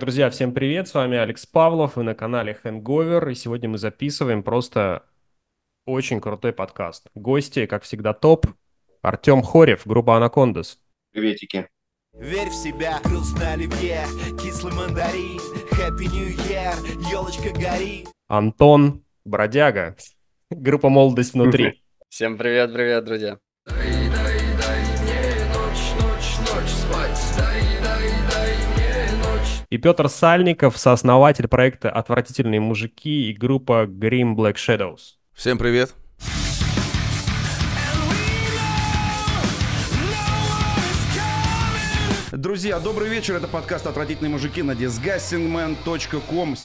Друзья, всем привет, с вами Алекс Павлов, вы на канале Hangover, и сегодня мы записываем просто очень крутой подкаст. Гости, как всегда, топ. Артем Хорев, группа Анакондас. Приветики. Верь в себя, груз на оливье, кислый мандарин, Happy New Year, елочка гори. Антон Бродяга, группа «Молодость внутри». Всем привет, привет, друзья. и Петр Сальников, сооснователь проекта «Отвратительные мужики» и группа Green Black Shadows. Всем привет! Друзья, добрый вечер. Это подкаст «Отвратительные мужики» на disgustingman.com.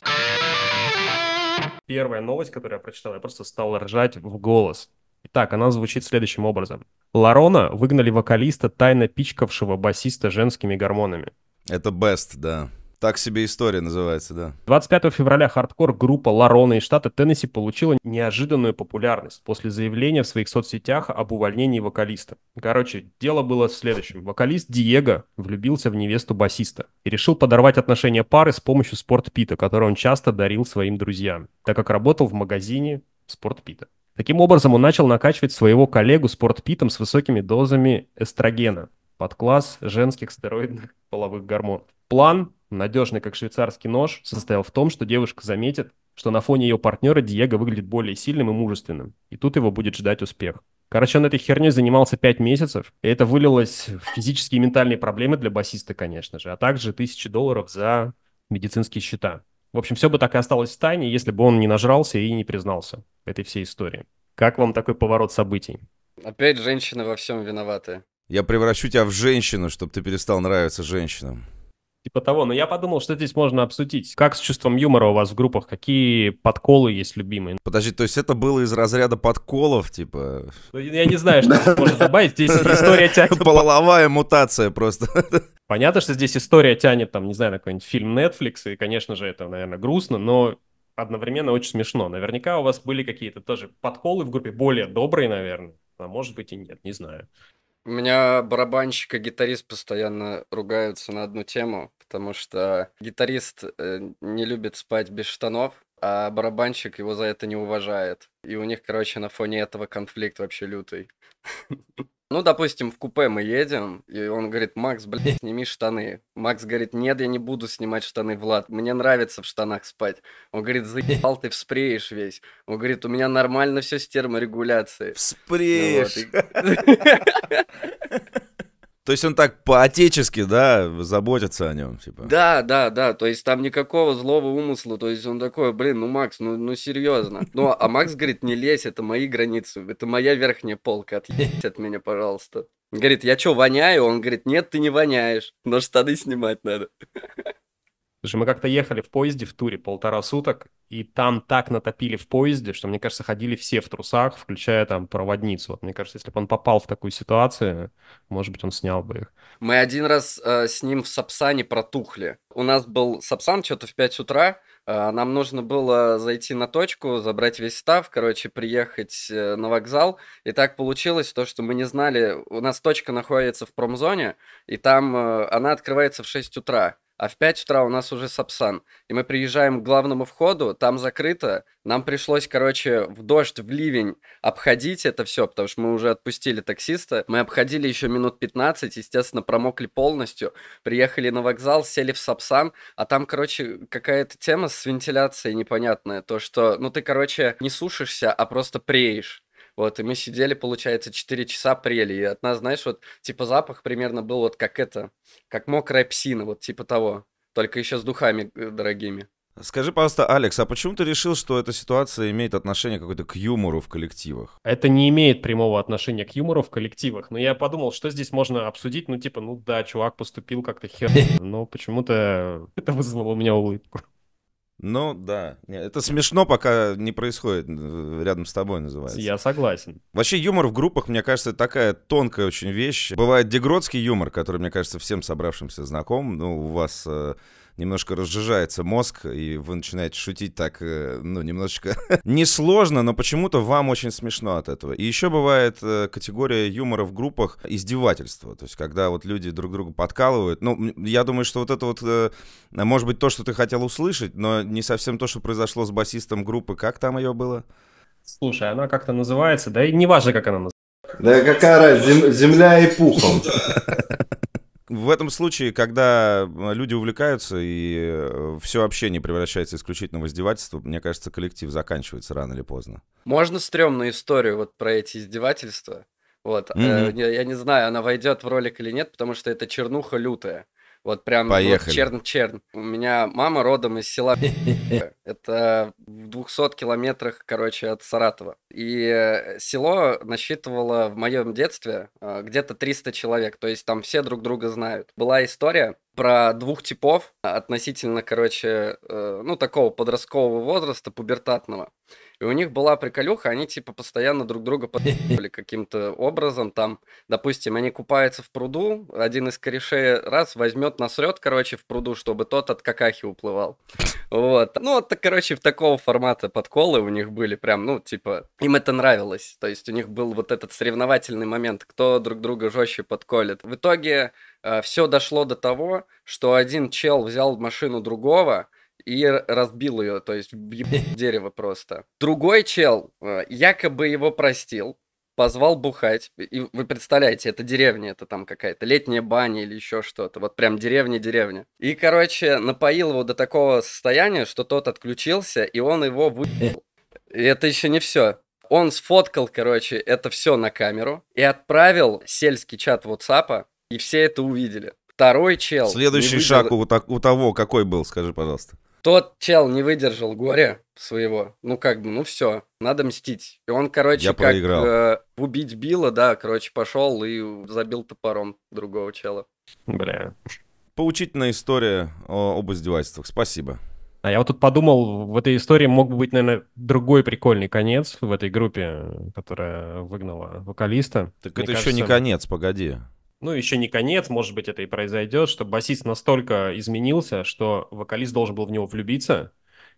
Первая новость, которую я прочитал, я просто стал ржать в голос. Итак, она звучит следующим образом. Ларона выгнали вокалиста, тайно пичкавшего басиста женскими гормонами. Это best, да. Так себе история называется, да. 25 февраля хардкор-группа Ларона из штата Теннесси получила неожиданную популярность после заявления в своих соцсетях об увольнении вокалиста. Короче, дело было в следующем. Вокалист Диего влюбился в невесту басиста и решил подорвать отношения пары с помощью спортпита, который он часто дарил своим друзьям, так как работал в магазине спортпита. Таким образом, он начал накачивать своего коллегу спортпитом с высокими дозами эстрогена, подкласс женских стероидных половых гормонов. План, надежный как швейцарский нож, состоял в том, что девушка заметит, что на фоне ее партнера Диего выглядит более сильным и мужественным, и тут его будет ждать успех. Короче, он этой херней занимался 5 месяцев, и это вылилось в физические и ментальные проблемы для басиста, конечно же, а также тысячи долларов за медицинские счета. В общем, все бы так и осталось в тайне, если бы он не нажрался и не признался этой всей истории. Как вам такой поворот событий? Опять женщины во всем виноваты. Я превращу тебя в женщину, чтобы ты перестал нравиться женщинам. Типа того, но я подумал, что здесь можно обсудить. Как с чувством юмора у вас в группах? Какие подколы есть любимые? Подожди, то есть это было из разряда подколов, типа... Ну, я не знаю, что можно добавить. Здесь история тянет... Половая мутация просто. Понятно, что здесь история тянет, там, не знаю, на какой-нибудь фильм Netflix, и, конечно же, это, наверное, грустно, но одновременно очень смешно. Наверняка у вас были какие-то тоже подколы в группе, более добрые, наверное. А может быть и нет, не знаю. У меня барабанщик и гитарист постоянно ругаются на одну тему, потому что гитарист э, не любит спать без штанов, а барабанщик его за это не уважает. И у них, короче, на фоне этого конфликт вообще лютый. Ну, допустим, в купе мы едем, и он говорит, Макс, блядь, сними штаны. Макс говорит, нет, я не буду снимать штаны, Влад, мне нравится в штанах спать. Он говорит, заебал, ты вспреешь весь. Он говорит, у меня нормально все с терморегуляцией. Вспреешь. Ну, вот, и... То есть он так по-отечески, да, заботится о нем, типа. Да, да, да, то есть там никакого злого умысла, то есть он такой, блин, ну Макс, ну, ну серьезно. Ну, а Макс говорит, не лезь, это мои границы, это моя верхняя полка, отъедь от меня, пожалуйста. Говорит, я что, воняю? Он говорит, нет, ты не воняешь, но штаны снимать надо. Слушай, мы как-то ехали в поезде в туре полтора суток, и там так натопили в поезде, что, мне кажется, ходили все в трусах, включая там проводницу. Вот, мне кажется, если бы он попал в такую ситуацию, может быть, он снял бы их. Мы один раз э, с ним в Сапсане протухли. У нас был Сапсан что-то в 5 утра, э, нам нужно было зайти на точку, забрать весь став, короче, приехать э, на вокзал. И так получилось то, что мы не знали, у нас точка находится в промзоне, и там э, она открывается в 6 утра а в 5 утра у нас уже Сапсан. И мы приезжаем к главному входу, там закрыто. Нам пришлось, короче, в дождь, в ливень обходить это все, потому что мы уже отпустили таксиста. Мы обходили еще минут 15, естественно, промокли полностью. Приехали на вокзал, сели в Сапсан, а там, короче, какая-то тема с вентиляцией непонятная. То, что, ну, ты, короче, не сушишься, а просто преешь. Вот, и мы сидели, получается, 4 часа прели. И от нас, знаешь, вот, типа, запах примерно был вот как это, как мокрая псина, вот типа того. Только еще с духами э, дорогими. Скажи, пожалуйста, Алекс, а почему ты решил, что эта ситуация имеет отношение какой то к юмору в коллективах? Это не имеет прямого отношения к юмору в коллективах, но я подумал, что здесь можно обсудить, ну типа, ну да, чувак поступил как-то хер, но почему-то это вызвало у меня улыбку. Ну да, Нет, это смешно, пока не происходит э, рядом с тобой, называется. Я согласен. Вообще юмор в группах, мне кажется, такая тонкая очень вещь. Бывает дегродский юмор, который, мне кажется, всем собравшимся знаком. Ну, у вас э, немножко разжижается мозг, и вы начинаете шутить так, э, ну, немножечко несложно, но почему-то вам очень смешно от этого. И еще бывает э, категория юмора в группах издевательства, то есть когда вот люди друг друга подкалывают. Ну, я думаю, что вот это вот, э, может быть, то, что ты хотел услышать, но не совсем то, что произошло с басистом группы. Как там ее было? Слушай, она как-то называется, да и не важно, как она называется. Да какая разница, земля и пухом. в этом случае, когда люди увлекаются и э, все общение превращается исключительно в издевательство, мне кажется, коллектив заканчивается рано или поздно. Можно стрёмную историю вот про эти издевательства? Вот, mm-hmm. я, я не знаю, она войдет в ролик или нет, потому что это чернуха лютая. Вот прям ну, Поехали. черн-черн. У меня мама родом из села Это в 200 километрах, короче, от Саратова. И э, село насчитывало в моем детстве э, где-то 300 человек. То есть там все друг друга знают. Была история, про двух типов относительно, короче, э, ну, такого подросткового возраста, пубертатного. И у них была приколюха, они типа постоянно друг друга подпали каким-то образом. Там, допустим, они купаются в пруду, один из корешей раз возьмет, насрет, короче, в пруду, чтобы тот от какахи уплывал. Вот. Ну, это, короче, в такого формата подколы у них были прям, ну, типа, им это нравилось. То есть у них был вот этот соревновательный момент, кто друг друга жестче подколет. В итоге э, все дошло до того, что один чел взял машину другого, и разбил ее, то есть в дерево просто. Другой чел э, якобы его простил, позвал бухать. И вы представляете, это деревня, это там какая-то летняя баня или еще что-то. Вот прям деревня-деревня. И, короче, напоил его до такого состояния, что тот отключился, и он его выбил. Э. И это еще не все. Он сфоткал, короче, это все на камеру и отправил сельский чат WhatsApp, и все это увидели. Второй чел. Следующий выдел... шаг у, у того какой был, скажи, пожалуйста. Тот чел не выдержал горя своего. Ну, как бы, ну все, надо мстить. И он, короче, Я как Э, убить Билла, да, короче, пошел и забил топором другого чела. Бля. Поучительная история о, об издевательствах. Спасибо. А я вот тут подумал, в этой истории мог бы быть, наверное, другой прикольный конец в этой группе, которая выгнала вокалиста. Так Мне это кажется... еще не конец, погоди ну, еще не конец, может быть, это и произойдет, что басист настолько изменился, что вокалист должен был в него влюбиться,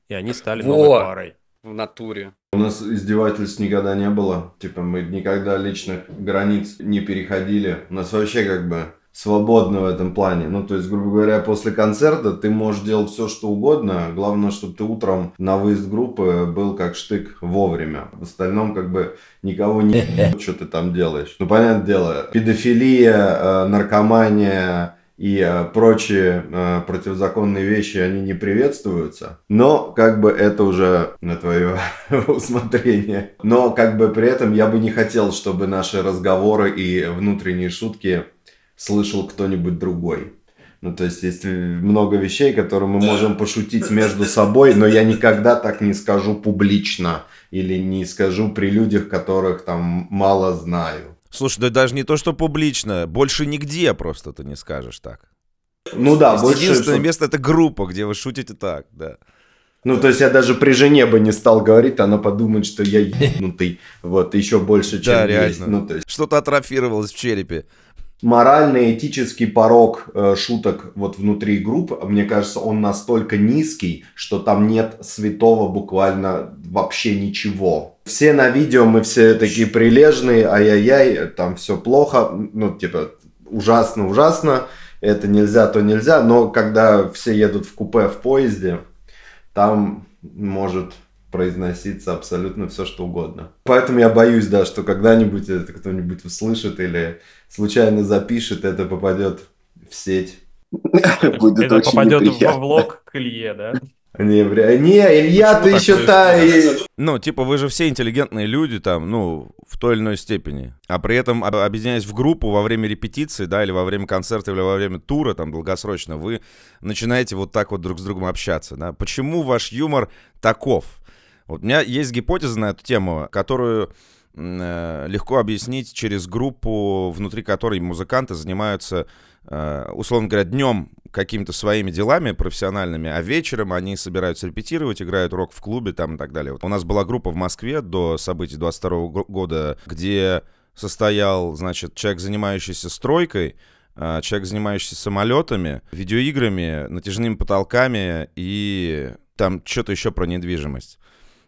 и они стали Во! новой парой. В натуре. У нас издевательств никогда не было. Типа, мы никогда личных границ не переходили. У нас вообще как бы свободно в этом плане. Ну, то есть, грубо говоря, после концерта ты можешь делать все, что угодно. Главное, чтобы ты утром на выезд группы был как штык вовремя. В остальном, как бы, никого не... что ты там делаешь. Ну, понятное дело, педофилия, э, наркомания, и э, прочие э, противозаконные вещи, они не приветствуются. Но как бы это уже на твое усмотрение. Но как бы при этом я бы не хотел, чтобы наши разговоры и внутренние шутки слышал кто-нибудь другой. Ну, то есть, есть много вещей, которые мы можем пошутить между собой, но я никогда так не скажу публично или не скажу при людях, которых там мало знаю. Слушай, да даже не то, что публично, больше нигде просто ты не скажешь так. Ну да, есть больше... Единственное место это группа, где вы шутите так, да. Ну, то есть я даже при жене бы не стал говорить, она подумает, что я ебнутый. Вот, еще больше, чем да, есть. Ну, то есть... Что-то атрофировалось в черепе моральный, этический порог э, шуток вот внутри групп, мне кажется, он настолько низкий, что там нет святого буквально вообще ничего. Все на видео, мы все такие прилежные, ай-яй-яй, там все плохо, ну, типа, ужасно-ужасно, это нельзя, то нельзя, но когда все едут в купе в поезде, там может произноситься абсолютно все, что угодно. Поэтому я боюсь, да, что когда-нибудь это кто-нибудь услышит или случайно запишет, это попадет в сеть. Будет это очень попадет неприятно. в влог к Илье, да? Не, бля, не, Илья, ты еще та... И... Ну, типа, вы же все интеллигентные люди там, ну, в той или иной степени. А при этом, а, объединяясь в группу во время репетиции, да, или во время концерта, или во время тура, там, долгосрочно, вы начинаете вот так вот друг с другом общаться, да. Почему ваш юмор таков? Вот у меня есть гипотеза на эту тему, которую Э, легко объяснить через группу, внутри которой музыканты занимаются, э, условно говоря, днем какими-то своими делами профессиональными, а вечером они собираются репетировать, играют рок в клубе там и так далее. Вот у нас была группа в Москве до событий 22 года, где состоял, значит, человек, занимающийся стройкой, э, человек, занимающийся самолетами, видеоиграми, натяжными потолками и там что-то еще про недвижимость.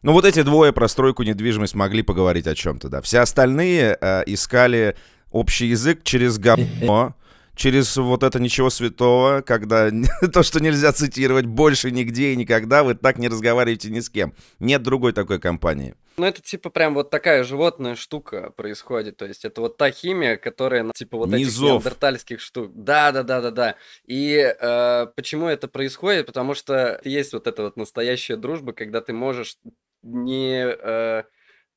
Ну вот эти двое про стройку недвижимость могли поговорить о чем-то, да. Все остальные э, искали общий язык через говно, через вот это ничего святого, когда то, что нельзя цитировать больше нигде и никогда, вы так не разговариваете ни с кем. Нет другой такой компании. Ну, это типа прям вот такая животная штука происходит. То есть это вот та химия, которая типа вот Низов. этих неандертальских штук. Да, да, да, да, да. И э, почему это происходит? Потому что есть вот эта вот настоящая дружба, когда ты можешь не э,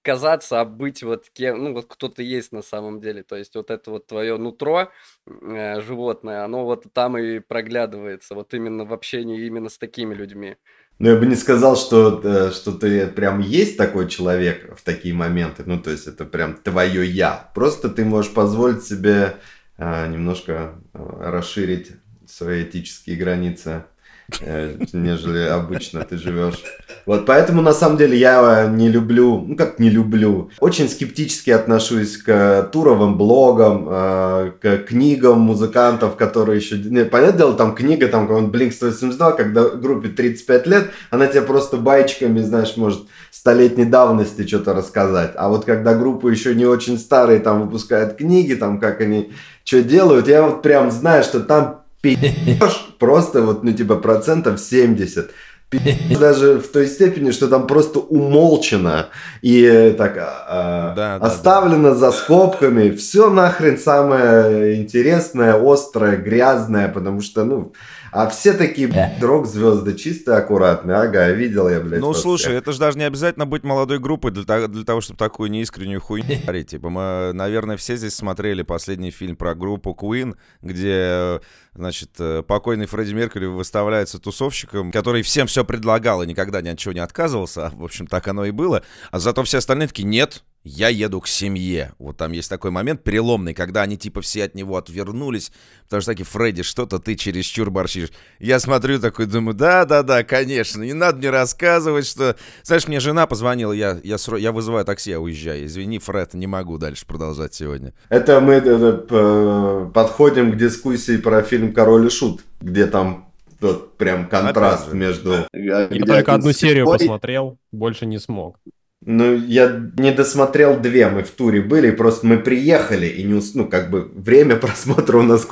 казаться, а быть вот кем, ну вот кто-то есть на самом деле. То есть вот это вот твое нутро э, животное, оно вот там и проглядывается, вот именно в общении именно с такими людьми. Ну я бы не сказал, что, э, что ты прям есть такой человек в такие моменты. Ну, то есть это прям твое я. Просто ты можешь позволить себе э, немножко э, расширить свои этические границы Э, нежели обычно ты живешь. Вот поэтому, на самом деле, я э, не люблю, ну как не люблю, очень скептически отношусь к туровым блогам, э, к книгам музыкантов, которые еще... Нет, понятное дело, там книга, там какой-нибудь Blink-182, когда группе 35 лет, она тебе просто баечками, знаешь, может, столетней давности что-то рассказать. А вот когда группы еще не очень старые, там выпускают книги, там как они что делают, я вот прям знаю, что там пи***ешь просто вот, ну, типа, процентов 70. Пи***ешь даже в той степени, что там просто умолчено и э, так а, а да, оставлено да, за скобками. Все нахрен самое интересное, острое, грязное, потому что, ну, а все такие, э. блядь, звезды чистые, аккуратные. Ага, видел я, блядь. Ну, слушай, это же даже не обязательно быть молодой группой для, для того, чтобы такую неискреннюю хуйню говорить. Типа мы, наверное, все здесь смотрели последний фильм про группу Queen, где значит, э, покойный Фредди Меркьюри выставляется тусовщиком, который всем все предлагал и никогда ни от чего не отказывался. А, в общем, так оно и было. А зато все остальные такие, нет, я еду к семье. Вот там есть такой момент переломный, когда они типа все от него отвернулись, потому что такие, Фредди, что-то ты чересчур борщишь. Я смотрю такой, думаю, да-да-да, конечно, не надо мне рассказывать, что... Знаешь, мне жена позвонила, я, я, сро... я вызываю такси, я уезжаю. Извини, Фред, не могу дальше продолжать сегодня. Это мы это, э, подходим к дискуссии про фильм «Король и Шут», где там тот прям контраст между... Я э, только одну серию посмотрел, больше не смог. Ну, я не досмотрел две, мы в туре были, просто мы приехали и не ус, ну как бы время просмотра у нас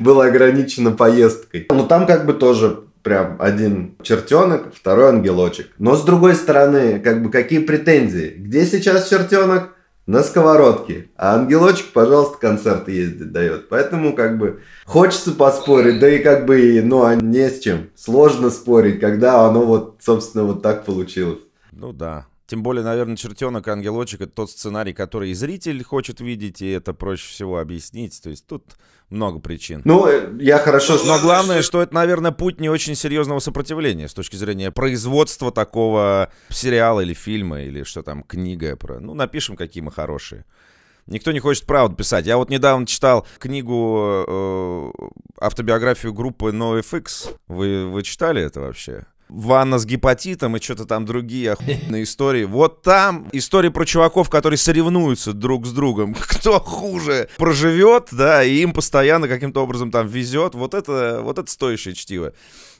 было ограничено поездкой. Ну, там как бы тоже прям один чертенок, второй ангелочек. Но с другой стороны, как бы какие претензии? Где сейчас чертенок? На сковородке. А ангелочек, пожалуйста, концерт ездит, дает. Поэтому как бы хочется поспорить, да и как бы, ну, а не с чем. Сложно спорить, когда оно вот, собственно, вот так получилось. Ну да, тем более, наверное, чертенок ангелочек это тот сценарий, который и зритель хочет видеть, и это проще всего объяснить. То есть тут много причин. Ну, э, я хорошо знаю. Но главное, что это, наверное, путь не очень серьезного сопротивления с точки зрения производства такого сериала или фильма, или что там, книга про. Ну, напишем, какие мы хорошие. Никто не хочет правду писать. Я вот недавно читал книгу, э, автобиографию группы NoFX. Вы, вы читали это вообще? ванна с гепатитом и что-то там другие охуенные истории. Вот там истории про чуваков, которые соревнуются друг с другом. Кто хуже проживет, да, и им постоянно каким-то образом там везет. Вот это, вот это стоящее чтиво.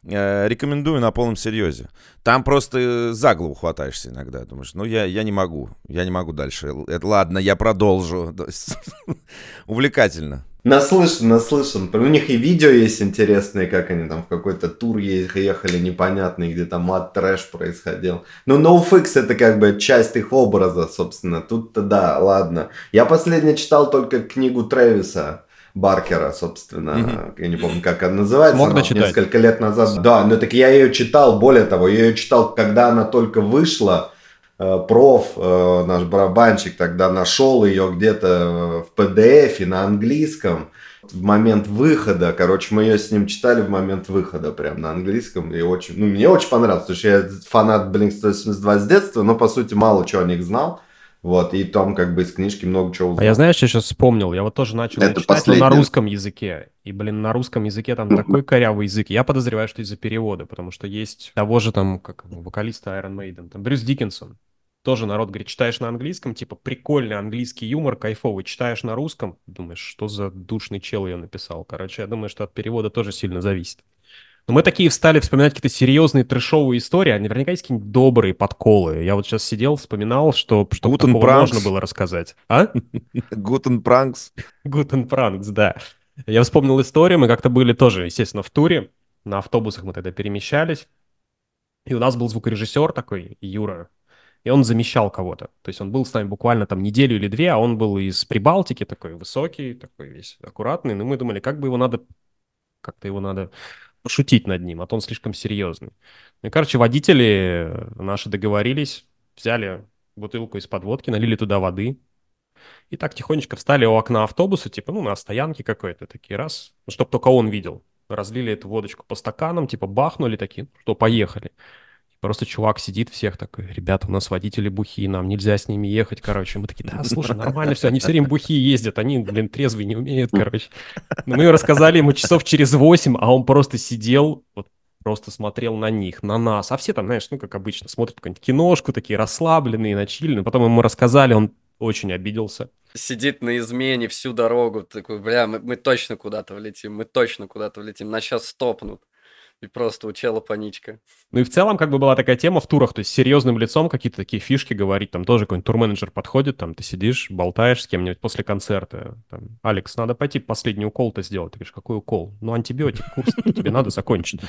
Э, рекомендую на полном серьезе. Там просто э, за голову хватаешься иногда. Думаешь, ну я, я не могу, я не могу дальше. Это, ладно, я продолжу. Увлекательно. Наслышан, наслышан. У них и видео есть интересные, как они там в какой-то тур ехали непонятный, где там мат трэш происходил. Ну, но NoFX это как бы часть их образа, собственно. Тут-то да, ладно. Я последний читал только книгу Трэвиса. Баркера, собственно, mm я не помню, как она называется, Смог несколько лет назад. Да, но ну так я ее читал, более того, я ее читал, когда она только вышла, Э, проф, э, наш барабанщик, тогда нашел ее где-то э, в PDF на английском в момент выхода. Короче, мы ее с ним читали в момент выхода прям на английском. И очень, ну, мне очень понравилось, потому что я фанат Blink-182 с детства, но, по сути, мало чего о них знал. Вот, и там как бы из книжки много чего узнал. А я, знаешь, я сейчас вспомнил, я вот тоже начал Это читать, последний... на русском языке. И, блин, на русском языке там такой корявый язык. Я подозреваю, что из-за перевода, потому что есть того же там, как вокалиста Iron Maiden, там Брюс Диккенсон тоже народ говорит, читаешь на английском, типа, прикольный английский юмор, кайфовый, читаешь на русском, думаешь, что за душный чел я написал. Короче, я думаю, что от перевода тоже сильно зависит. Но мы такие встали вспоминать какие-то серьезные трешовые истории, а наверняка есть какие-нибудь добрые подколы. Я вот сейчас сидел, вспоминал, что, что Guten такого pranks. можно было рассказать. А? Гутен пранкс. Гутен пранкс, да. Я вспомнил историю, мы как-то были тоже, естественно, в туре, на автобусах мы тогда перемещались. И у нас был звукорежиссер такой, Юра, и он замещал кого-то. То есть он был с нами буквально там неделю или две, а он был из Прибалтики, такой высокий, такой весь аккуратный. Ну, мы думали, как бы его надо, как-то его надо пошутить над ним, а то он слишком серьезный. Ну, и, короче, водители э, наши договорились, взяли бутылку из-под водки, налили туда воды, и так тихонечко встали у окна автобуса, типа, ну, на стоянке какой-то, такие раз, ну, чтобы только он видел. Разлили эту водочку по стаканам, типа, бахнули такие, ну, что поехали. Просто чувак сидит всех такой, ребята, у нас водители бухие, нам нельзя с ними ехать, короче. Мы такие, да, слушай, нормально все, они все время бухие ездят, они, блин, трезвые не умеют, короче. Но ну, мы рассказали ему часов через восемь, а он просто сидел, вот просто смотрел на них, на нас. А все там, знаешь, ну, как обычно, смотрят какую-нибудь киношку, такие расслабленные, начильные. Потом ему рассказали, он очень обиделся. Сидит на измене всю дорогу, такой, бля, мы, мы точно куда-то влетим, мы точно куда-то влетим, нас сейчас стопнут. И просто чела паничка. Ну и в целом как бы была такая тема в турах, то есть серьезным лицом какие-то такие фишки говорить, там тоже какой-нибудь турменеджер подходит, там ты сидишь, болтаешь с кем-нибудь после концерта, там, Алекс, надо пойти последний укол-то сделать. Ты говоришь, какой укол? Ну антибиотик, курс тебе надо закончить.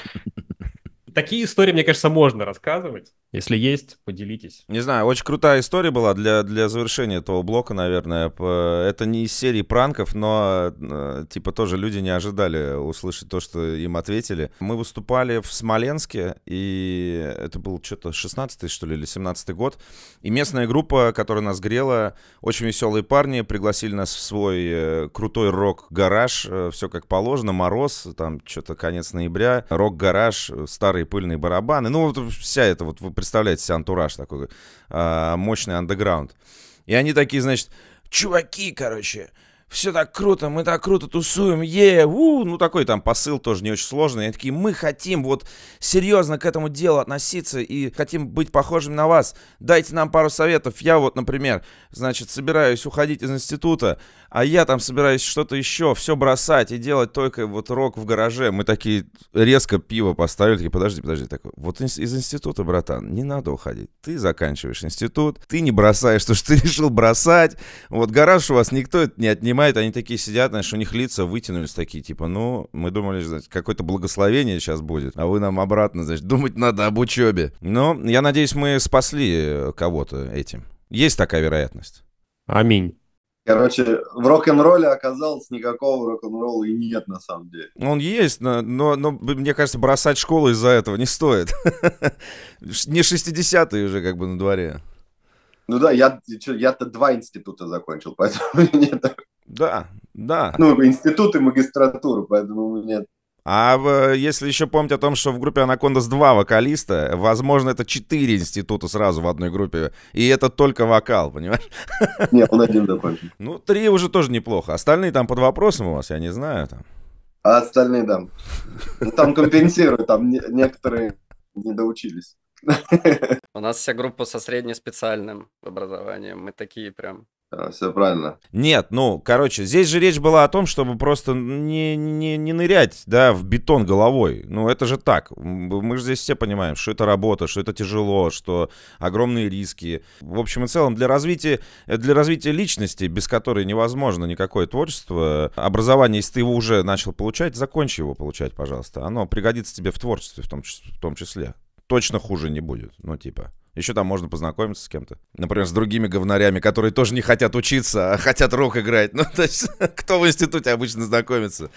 Такие истории, мне кажется, можно рассказывать. Если есть, поделитесь. Не знаю, очень крутая история была для, для завершения этого блока, наверное. Это не из серии пранков, но э, типа тоже люди не ожидали услышать то, что им ответили. Мы выступали в Смоленске, и это был что-то 16 что ли, или 17-й год. И местная группа, которая нас грела, очень веселые парни, пригласили нас в свой э, крутой рок-гараж, э, все как положено, мороз, там что-то конец ноября, рок-гараж, старые пыльные барабаны. Ну, вот вся эта вот, вы представляете себе антураж такой, э, мощный андеграунд. И они такие, значит, чуваки, короче, все так круто, мы так круто тусуем, е, у, ну такой там посыл тоже не очень сложный. Они такие, мы хотим вот серьезно к этому делу относиться и хотим быть похожим на вас. Дайте нам пару советов. Я вот, например, значит, собираюсь уходить из института, а я там собираюсь что-то еще, все бросать и делать только вот рок в гараже. Мы такие резко пиво поставили, такие, подожди, подожди, такой, вот из института, братан, не надо уходить. Ты заканчиваешь институт, ты не бросаешь то, что ты решил бросать. Вот гараж у вас никто это не отнимает снимает, они такие сидят, знаешь, у них лица вытянулись такие, типа, ну, мы думали, значит, какое-то благословение сейчас будет, а вы нам обратно, значит, думать надо об учебе. Но я надеюсь, мы спасли э, кого-то этим. Есть такая вероятность. Аминь. Короче, в рок-н-ролле оказалось никакого рок-н-ролла и нет на самом деле. Он есть, но, но, но мне кажется, бросать школу из-за этого не стоит. Не 60-е уже как бы на дворе. Ну да, я, я-то два института закончил, поэтому мне так да, да. Ну, институт и магистратура, поэтому у меня а если еще помнить о том, что в группе Anacondas два вокалиста, возможно, это четыре института сразу в одной группе, и это только вокал, понимаешь? Нет, он один закончил. Ну, три уже тоже неплохо. Остальные там под вопросом у вас, я не знаю. Там. А остальные, да. Ну, там компенсируют, там некоторые не доучились. У нас вся группа со среднеспециальным образованием. Мы такие прям а, все правильно. Нет, ну, короче, здесь же речь была о том, чтобы просто не, не, не нырять, да, в бетон головой. Ну, это же так. Мы же здесь все понимаем, что это работа, что это тяжело, что огромные риски. В общем и целом, для развития, для развития личности, без которой невозможно никакое творчество, образование, если ты его уже начал получать, закончи его получать, пожалуйста. Оно пригодится тебе в творчестве в том, в том числе точно хуже не будет. Ну, типа. Еще там можно познакомиться с кем-то. Например, с другими говнарями, которые тоже не хотят учиться, а хотят рок играть. Ну, то есть, кто в институте обычно знакомится?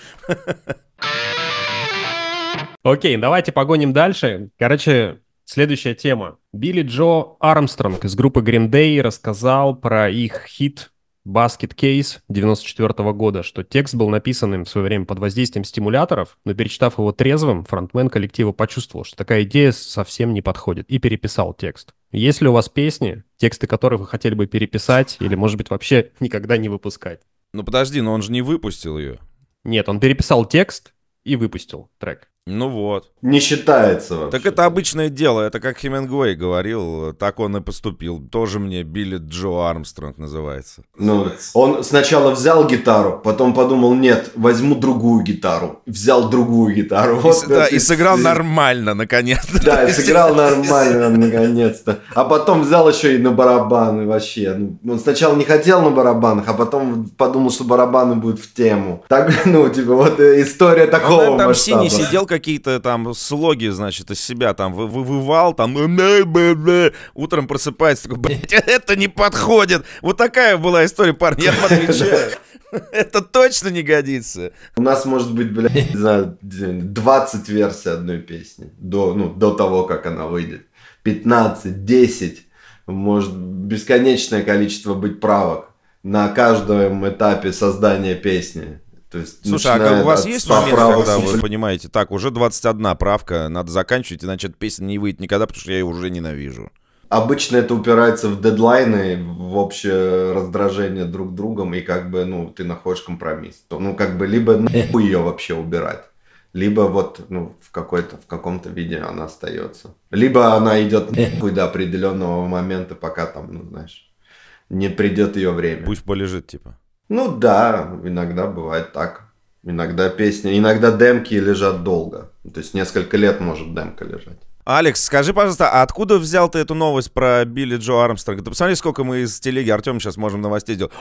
Окей, давайте погоним дальше. Короче, следующая тема. Билли Джо Армстронг из группы Green Day рассказал про их хит Basket Case 94 -го года, что текст был написан им в свое время под воздействием стимуляторов, но перечитав его трезвым, фронтмен коллектива почувствовал, что такая идея совсем не подходит, и переписал текст. Есть ли у вас песни, тексты которых вы хотели бы переписать или, может быть, вообще никогда не выпускать? Ну подожди, но он же не выпустил ее. Нет, он переписал текст и выпустил трек. Ну вот. Не считается вообще. Так это обычное дело, это как Хемингуэй говорил, так он и поступил. Тоже мне Билли Джо Армстронг называется. Ну, он сначала взял гитару, потом подумал, нет, возьму другую гитару. Взял другую гитару. И, вот, да, и сыграл и... нормально, наконец-то. Да, и сыграл нормально, наконец-то. А потом взял еще и на барабаны вообще. Ну, он сначала не хотел на барабанах, а потом подумал, что барабаны будут в тему. Так, ну, типа, вот э, история а такого он, там масштаба. синий сидел, как какие-то там слоги, значит, из себя там вы вы вывал там, утром просыпается, такой, блядь, это не подходит. Вот такая была история, парни, я отвечаю. Это точно не годится. У нас может быть, блядь, не знаю, 20 версий одной песни до, ну, до того, как она выйдет. 15, 10, может бесконечное количество быть правок на каждом этапе создания песни. То есть, Слушай, а у вас есть момент, когда вы понимаете, так, уже 21 правка, надо заканчивать, иначе эта песня не выйдет никогда, потому что я ее уже ненавижу. Обычно это упирается в дедлайны, в общее раздражение друг другом, и как бы, ну, ты находишь компромисс. То, ну, как бы, либо нахуй ее вообще убирать, либо вот, ну, в, какой-то, в каком-то виде она остается. Либо она идет нахуй до определенного момента, пока там, ну, знаешь, не придет ее время. Пусть полежит, типа. Ну да, иногда бывает так. Иногда песни, иногда демки лежат долго. То есть несколько лет может демка лежать. Алекс, скажи, пожалуйста, а откуда взял ты эту новость про Билли Джо Армстронга? Ты посмотри, сколько мы из телеги Артем сейчас можем новостей делать.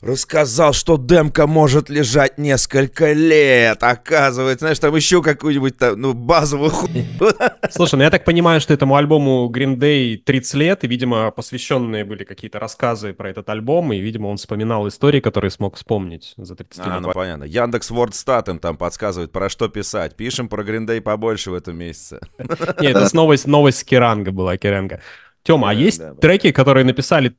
Рассказал, что демка может лежать несколько лет. Оказывается, знаешь, там еще какую-нибудь там, ну, базовую хуйню. Слушай, ну я так понимаю, что этому альбому Green Day 30 лет, и, видимо, посвященные были какие-то рассказы про этот альбом, и, видимо, он вспоминал истории, которые смог вспомнить за 30 а, лет. А, ну понятно. Яндекс Вордстат им там подсказывает, про что писать. Пишем про Green Day побольше в этом месяце. Нет, это новость, новость Керанга была, Керанга. Тема, а есть треки, которые написали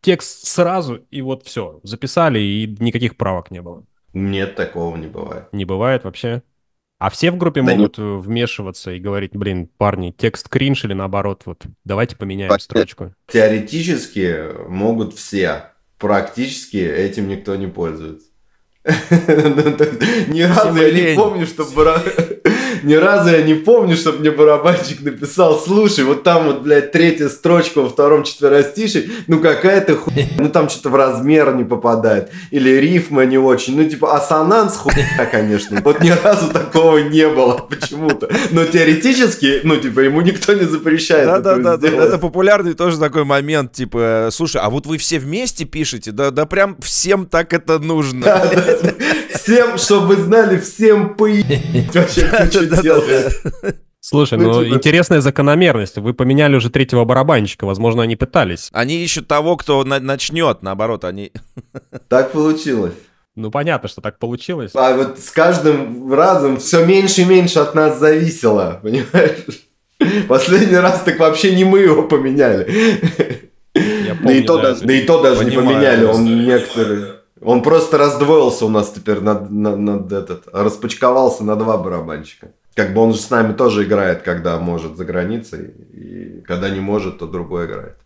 текст сразу, и вот все, записали, и никаких правок не было. Нет, такого не бывает. Не бывает вообще? А все в группе да могут нет. Э, вмешиваться и говорить, блин, парни, текст кринж или наоборот, вот давайте поменяем По- строчку. Теоретически могут все, практически этим никто не пользуется. Ну, ни разу я не помню, чтобы Ни разу я не помню, чтобы мне барабанщик написал, слушай, вот там вот, блядь, третья строчка во втором четверостише, ну какая-то хуйня, ну там что-то в размер не попадает, или рифма не очень, ну типа ассонанс хуйня, конечно. Вот ни разу такого не было почему-то. Но теоретически, ну типа ему никто не запрещает Да-да-да, да, это популярный тоже такой момент, типа, слушай, а вот вы все вместе пишете? Да, да прям всем так это нужно. Всем, чтобы знали, всем поебать вообще сделали. Слушай, ну, ну типа. интересная закономерность. Вы поменяли уже третьего барабанщика, возможно, они пытались. Они ищут того, кто начнет, наоборот, они... Так получилось. Ну, понятно, что так получилось. А вот с каждым разом все меньше и меньше от нас зависело, понимаешь? Последний раз так вообще не мы его поменяли. Я помню, да, и то да, даже, да и то даже понимаю, не поменяли, он некоторые... Он просто раздвоился у нас теперь над, над, над этот, распочковался на два барабанщика как бы он же с нами тоже играет, когда может за границей, и когда не может, то другой играет.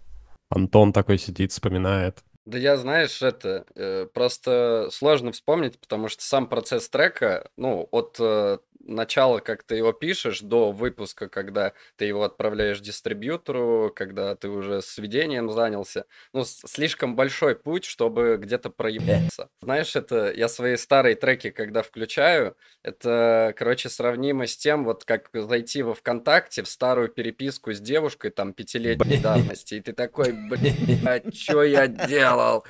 Антон такой сидит, вспоминает. Да я, знаешь, это э, просто сложно вспомнить, потому что сам процесс трека, ну, от э, начала, как ты его пишешь, до выпуска, когда ты его отправляешь дистрибьютору, когда ты уже с ведением занялся. Ну, слишком большой путь, чтобы где-то проебаться. Знаешь, это я свои старые треки, когда включаю, это, короче, сравнимо с тем, вот как зайти во ВКонтакте в старую переписку с девушкой, там, пятилетней давности, и ты такой, блин, а чё я делал?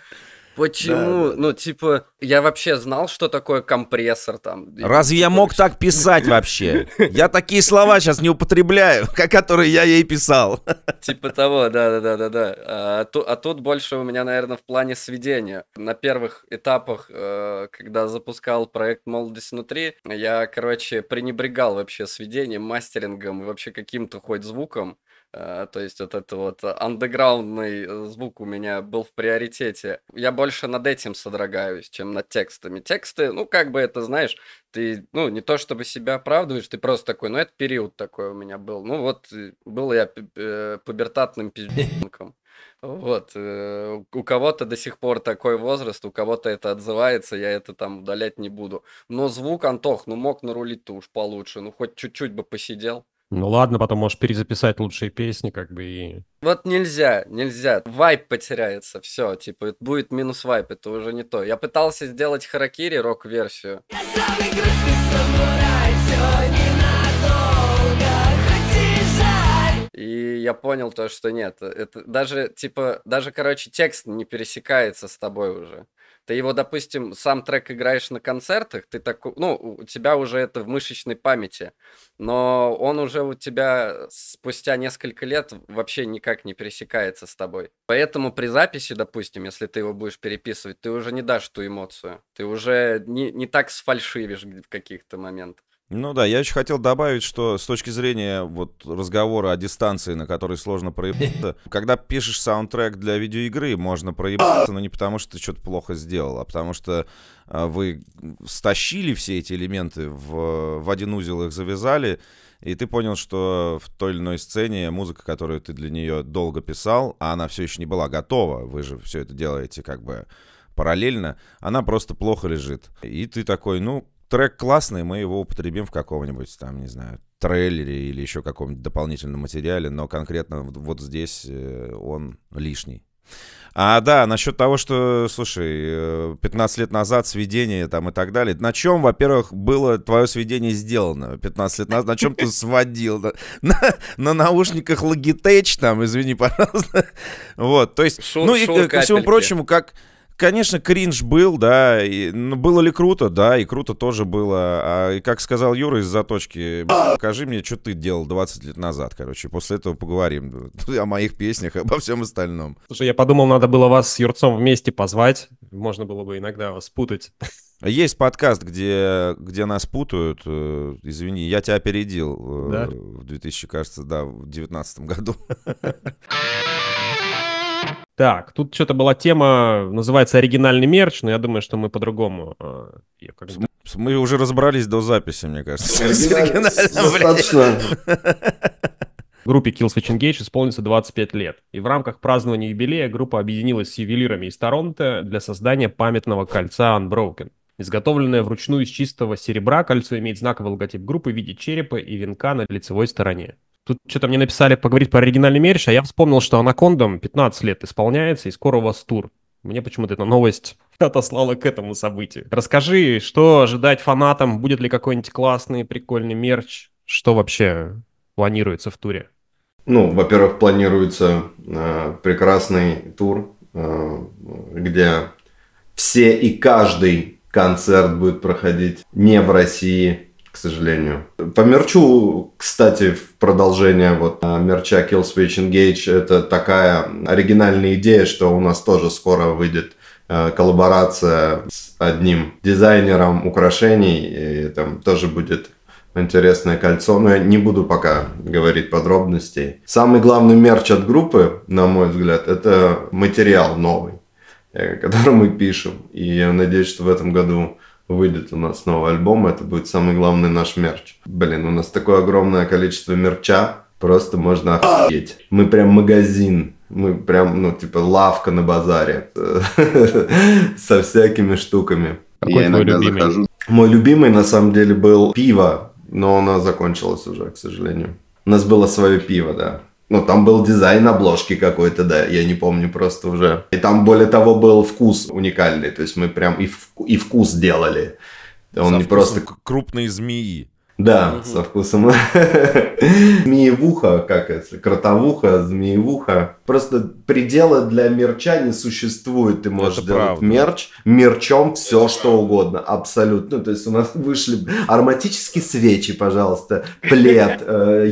Почему? Да, да. Ну, типа, я вообще знал, что такое компрессор там. Разве я типа, мог так писать вообще? Я такие слова сейчас не употребляю, которые я ей писал. Типа того, да-да-да-да-да. А, а, а, тут больше у меня, наверное, в плане сведения. На первых этапах, э, когда запускал проект «Молодость внутри», я, короче, пренебрегал вообще сведением, мастерингом и вообще каким-то хоть звуком. Э, то есть вот этот вот андеграундный э, звук у меня был в приоритете. Я больше над этим содрогаюсь, чем над текстами. Тексты, ну, как бы это, знаешь, ты, ну, не то чтобы себя оправдываешь, ты просто такой, ну, это период такой у меня был. Ну, вот э, был я пубертатным пизденком. Вот. У кого-то до сих пор такой возраст, у кого-то это отзывается, я это там удалять не буду. Но звук, Антох, ну мог нарулить-то уж получше, ну хоть чуть-чуть бы посидел. Ну ладно, потом можешь перезаписать лучшие песни, как бы и... Вот нельзя, нельзя. Вайп потеряется, все, типа, будет минус вайп, это уже не то. Я пытался сделать Харакири рок-версию. И я понял то, что нет. Это даже, типа, даже, короче, текст не пересекается с тобой уже. Ты его, допустим, сам трек играешь на концертах, ты так, ну, у тебя уже это в мышечной памяти, но он уже у тебя спустя несколько лет вообще никак не пересекается с тобой. Поэтому при записи, допустим, если ты его будешь переписывать, ты уже не дашь ту эмоцию, ты уже не, не так сфальшивишь в каких-то моментах. Ну да, я еще хотел добавить, что с точки зрения вот разговора о дистанции, на которой сложно проебаться, когда пишешь саундтрек для видеоигры, можно проебаться, но не потому, что ты что-то плохо сделал, а потому что э, вы стащили все эти элементы в, в один узел, их завязали, и ты понял, что в той или иной сцене музыка, которую ты для нее долго писал, а она все еще не была готова, вы же все это делаете как бы параллельно, она просто плохо лежит. И ты такой, ну, трек классный, мы его употребим в каком-нибудь там, не знаю, трейлере или еще каком-нибудь дополнительном материале, но конкретно вот здесь э, он лишний. А, да, насчет того, что, слушай, 15 э, лет назад сведение там и так далее. На чем, во-первых, было твое сведение сделано 15 лет назад? На чем ты сводил? На, на, на наушниках Logitech там, извини, пожалуйста. Вот, то есть, шур, ну шур и капельки. Э, ко всему прочему, как конечно, кринж был, да, и, ну, было ли круто, да, и круто тоже было. А, как сказал Юра из заточки, покажи мне, что ты делал 20 лет назад, короче. После этого поговорим о моих песнях, обо всем остальном. Слушай, я подумал, надо было вас с Юрцом вместе позвать. Можно было бы иногда вас путать. Есть подкаст, где, где нас путают. Э, извини, я тебя опередил э, да? в 2000, кажется, да, в 2019 году. Так, тут что-то была тема, называется оригинальный мерч, но я думаю, что мы по-другому. А, мы уже разобрались до записи, мне кажется. Достаточно. Группе Killswitch Engage исполнится 25 лет, и в рамках празднования юбилея группа объединилась с ювелирами из Торонто для создания памятного кольца Unbroken. Изготовленное вручную из чистого серебра, кольцо имеет знаковый логотип группы в виде черепа и венка на лицевой стороне. Тут что-то мне написали поговорить про оригинальный мерч, а я вспомнил, что анакондам 15 лет исполняется, и скоро у вас тур. Мне почему-то эта новость отослала к этому событию. Расскажи, что ожидать фанатам, будет ли какой-нибудь классный, прикольный мерч, что вообще планируется в туре? Ну, во-первых, планируется э, прекрасный тур, э, где все и каждый концерт будет проходить не в России, к сожалению. По мерчу, кстати, в продолжение вот а, мерча Kill Switch Engage, это такая оригинальная идея, что у нас тоже скоро выйдет а, коллаборация с одним дизайнером украшений, и там тоже будет интересное кольцо, но я не буду пока говорить подробностей. Самый главный мерч от группы, на мой взгляд, это материал новый, э, который мы пишем, и я надеюсь, что в этом году выйдет у нас новый альбом, это будет самый главный наш мерч. Блин, у нас такое огромное количество мерча, просто можно охуеть. Мы прям магазин, мы прям, ну, типа, лавка на базаре со всякими штуками. Какой Я твой любимый? Мой любимый, на самом деле, был пиво, но оно закончилось уже, к сожалению. У нас было свое пиво, да. Ну, там был дизайн обложки какой-то, да, я не помню просто уже. И там, более того, был вкус уникальный, то есть мы прям и, в, и вкус делали. Он Со не просто... крупные змеи. Да, угу. со вкусом. змеевуха, как это, кротовуха, змеевуха. Просто предела для мерча не существует. Ты можешь это делать правда. мерч, мерчом все что угодно, абсолютно. Ну, то есть у нас вышли ароматические свечи, пожалуйста, плед,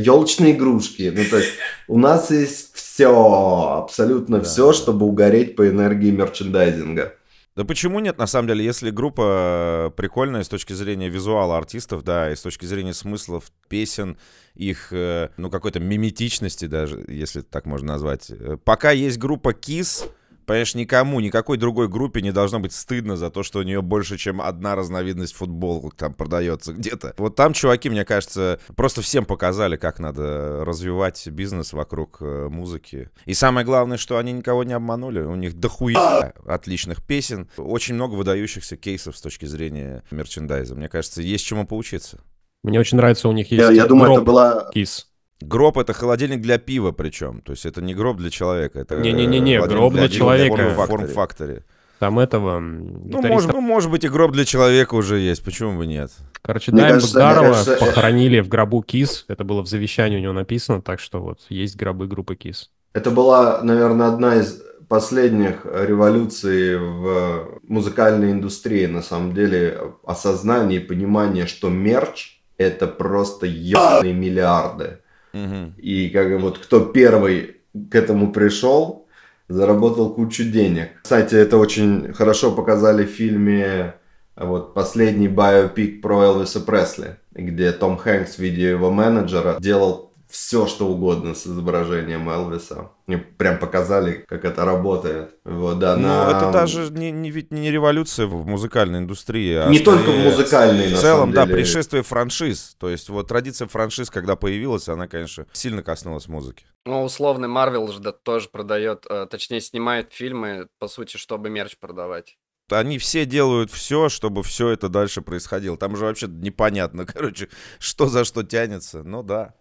елочные э, игрушки. Ну, то есть у нас есть все, абсолютно да, все, да. чтобы угореть по энергии мерчендайзинга. Да почему нет, на самом деле, если группа э, прикольная с точки зрения визуала артистов, да, и с точки зрения смыслов песен, их, э, ну, какой-то миметичности даже, если так можно назвать. Э, пока есть группа KISS, Понимаешь, никому, никакой другой группе не должно быть стыдно за то, что у нее больше, чем одна разновидность футболок там продается где-то. Вот там чуваки, мне кажется, просто всем показали, как надо развивать бизнес вокруг э, музыки. И самое главное, что они никого не обманули. У них дохуя отличных песен. Очень много выдающихся кейсов с точки зрения мерчендайза. Мне кажется, есть чему поучиться. Мне очень нравится у них есть... Я, я думаю, это была... Кейс Гроб это холодильник для пива, причем. То есть это не гроб для человека, это Не-не-не-не, гроб для, для человека. В форм-факторе. Там этого ну, гитариста... ну может, ну, может быть, и гроб для человека уже есть, почему бы нет? Короче, Дайм Богдарова кажется... Э, похоронили в гробу Кис. Это было в завещании у него написано, так что вот есть гробы группы Кис. Это была, наверное, одна из последних революций в музыкальной индустрии, на самом деле, осознание и понимание, что мерч — это просто ебаные миллиарды. Угу. И как вот кто первый к этому пришел, заработал кучу денег. Кстати, это очень хорошо показали в фильме вот последний биопик про Элвиса Пресли, где Том Хэнкс в виде его менеджера делал все, что угодно с изображением Элвиса. Мне прям показали, как это работает. Вот, да, ну, на... это даже не, не, ведь не революция в музыкальной индустрии. А не только в музыкальной, В целом, да, деле. пришествие франшиз. То есть вот традиция франшиз, когда появилась, она, конечно, сильно коснулась музыки. Ну, условно, Марвел же да, тоже продает, э, точнее, снимает фильмы, по сути, чтобы мерч продавать они все делают все, чтобы все это дальше происходило. Там же вообще непонятно, короче, что за что тянется. Ну да.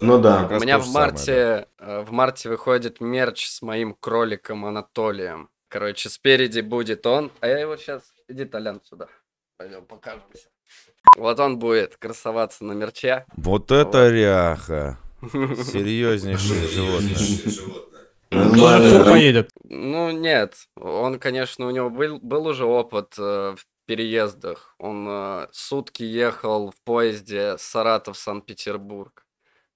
Ну да. У меня в марте, самое, да. Э, в марте выходит мерч с моим кроликом Анатолием. Короче, спереди будет он, а я его сейчас... Иди, Толян, сюда. Пойдем покажемся. Вот он будет красоваться на мерче. Вот это ряха. Серьезнейшее животное. Ну, поедет. Ну, нет. Он, конечно, у него был, был уже опыт э, в переездах. Он э, сутки ехал в поезде Саратов-Санкт-Петербург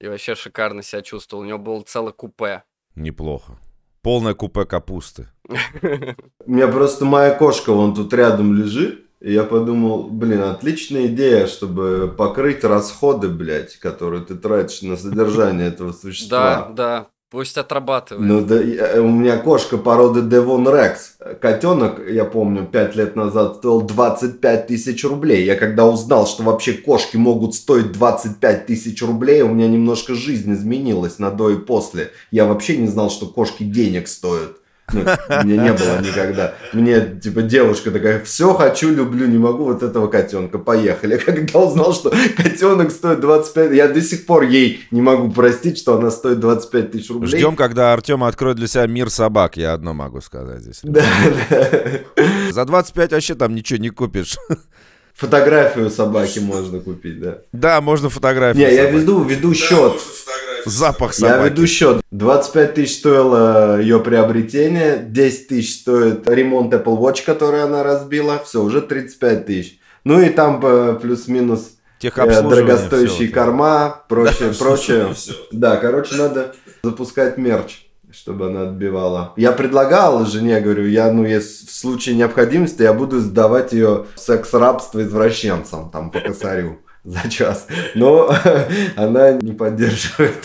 и вообще шикарно себя чувствовал. У него было целое купе. Неплохо. Полное купе капусты. У меня просто моя кошка вон тут рядом лежит. И я подумал, блин, отличная идея, чтобы покрыть расходы, блядь, которые ты тратишь на содержание этого существа. Да, да, Пусть отрабатывает. Ну, да, я, э, у меня кошка породы Devon Rex, Котенок, я помню, 5 лет назад стоил 25 тысяч рублей. Я когда узнал, что вообще кошки могут стоить 25 тысяч рублей, у меня немножко жизнь изменилась на до и после. Я вообще не знал, что кошки денег стоят. Ну, мне не было никогда. Мне, типа, девушка такая, все хочу, люблю, не могу вот этого котенка, поехали. Я когда узнал, что котенок стоит 25, я до сих пор ей не могу простить, что она стоит 25 тысяч рублей. Ждем, когда Артем откроет для себя мир собак, я одно могу сказать здесь. Да, да. За 25 вообще там ничего не купишь. Фотографию собаки можно купить, да. Да, можно фотографию. Не, собаки. я веду, веду да, счет. Можно запах собаки. Я веду счет. 25 тысяч стоило э, ее приобретение, 10 тысяч стоит ремонт Apple Watch, который она разбила. Все, уже 35 тысяч. Ну и там э, плюс-минус э, дорогостоящие корма, прочее, да, прочее. Да, короче, надо запускать мерч чтобы она отбивала. Я предлагал жене, говорю, я, ну, если в случае необходимости, я буду сдавать ее секс-рабство извращенцам, там, по косарю за час. Но она не поддерживает.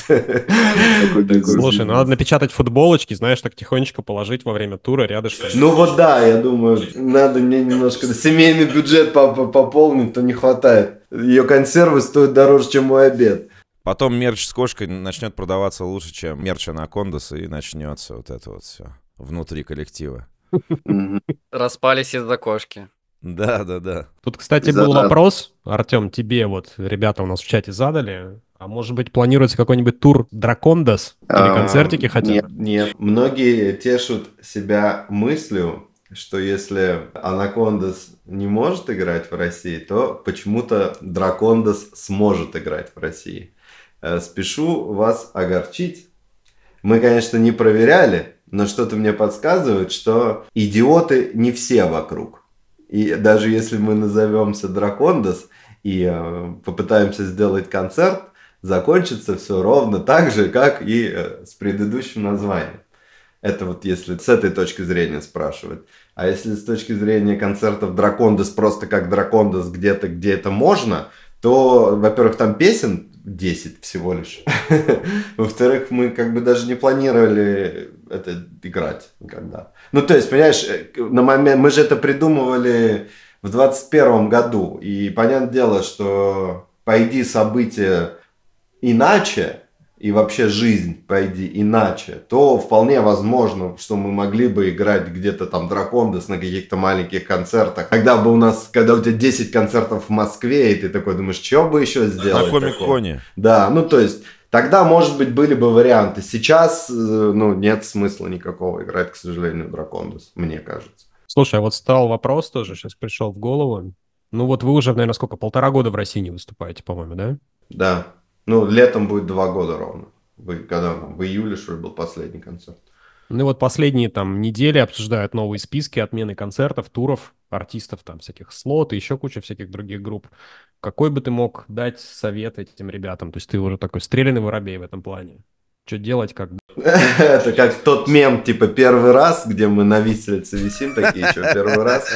Слушай, ну надо напечатать футболочки, знаешь, так тихонечко положить во время тура рядышком. Ну вот да, я думаю, надо мне немножко семейный бюджет пополнить, то не хватает. Ее консервы стоят дороже, чем мой обед. Потом мерч с кошкой начнет продаваться лучше, чем мерч анакондаса, и начнется вот это вот все внутри коллектива. Распались из-за кошки. Да, да, да. Тут, кстати, был Задам. вопрос, Артем, тебе вот ребята у нас в чате задали. А может быть, планируется какой-нибудь тур Дракондас? Или а, концертики хотя бы? Нет, нет, многие тешут себя мыслью, что если Анакондас не может играть в России, то почему-то Дракондас сможет играть в России. Э, спешу вас огорчить. Мы, конечно, не проверяли, но что-то мне подсказывает, что идиоты не все вокруг. И даже если мы назовемся Дракондас и э, попытаемся сделать концерт, закончится все ровно так же, как и э, с предыдущим названием. Это вот если с этой точки зрения спрашивать. А если с точки зрения концертов Дракондас просто как Дракондас где-то, где это можно – то, во-первых, там песен 10 всего лишь. Во-вторых, мы как бы даже не планировали это играть никогда. Ну, то есть, понимаешь, э, на момент мы же это придумывали в 21 году. И понятное дело, что пойди события иначе, и вообще жизнь пойди иначе, то вполне возможно, что мы могли бы играть где-то там Дракондес на каких-то маленьких концертах. Когда бы у нас, когда у тебя 10 концертов в Москве, и ты такой думаешь, что бы еще сделать? На Комик-Коне. Да, ну то есть Тогда, может быть, были бы варианты. Сейчас, э, ну, нет смысла никакого играть, к сожалению, Дракондус, мне кажется. Слушай, а вот стал вопрос тоже, сейчас пришел в голову. Ну вот вы уже, наверное, сколько, полтора года в России не выступаете, по-моему, да? Да. Ну, летом будет два года ровно. Вы, когда в июле, что ли, был последний концерт. Ну и вот последние там недели обсуждают новые списки отмены концертов, туров, артистов, там всяких слот и еще куча всяких других групп. Какой бы ты мог дать совет этим ребятам? То есть ты уже такой стрелянный воробей в этом плане. Что делать, как Это как тот мем, типа, первый раз, где мы на виселице висим, такие еще первый раз.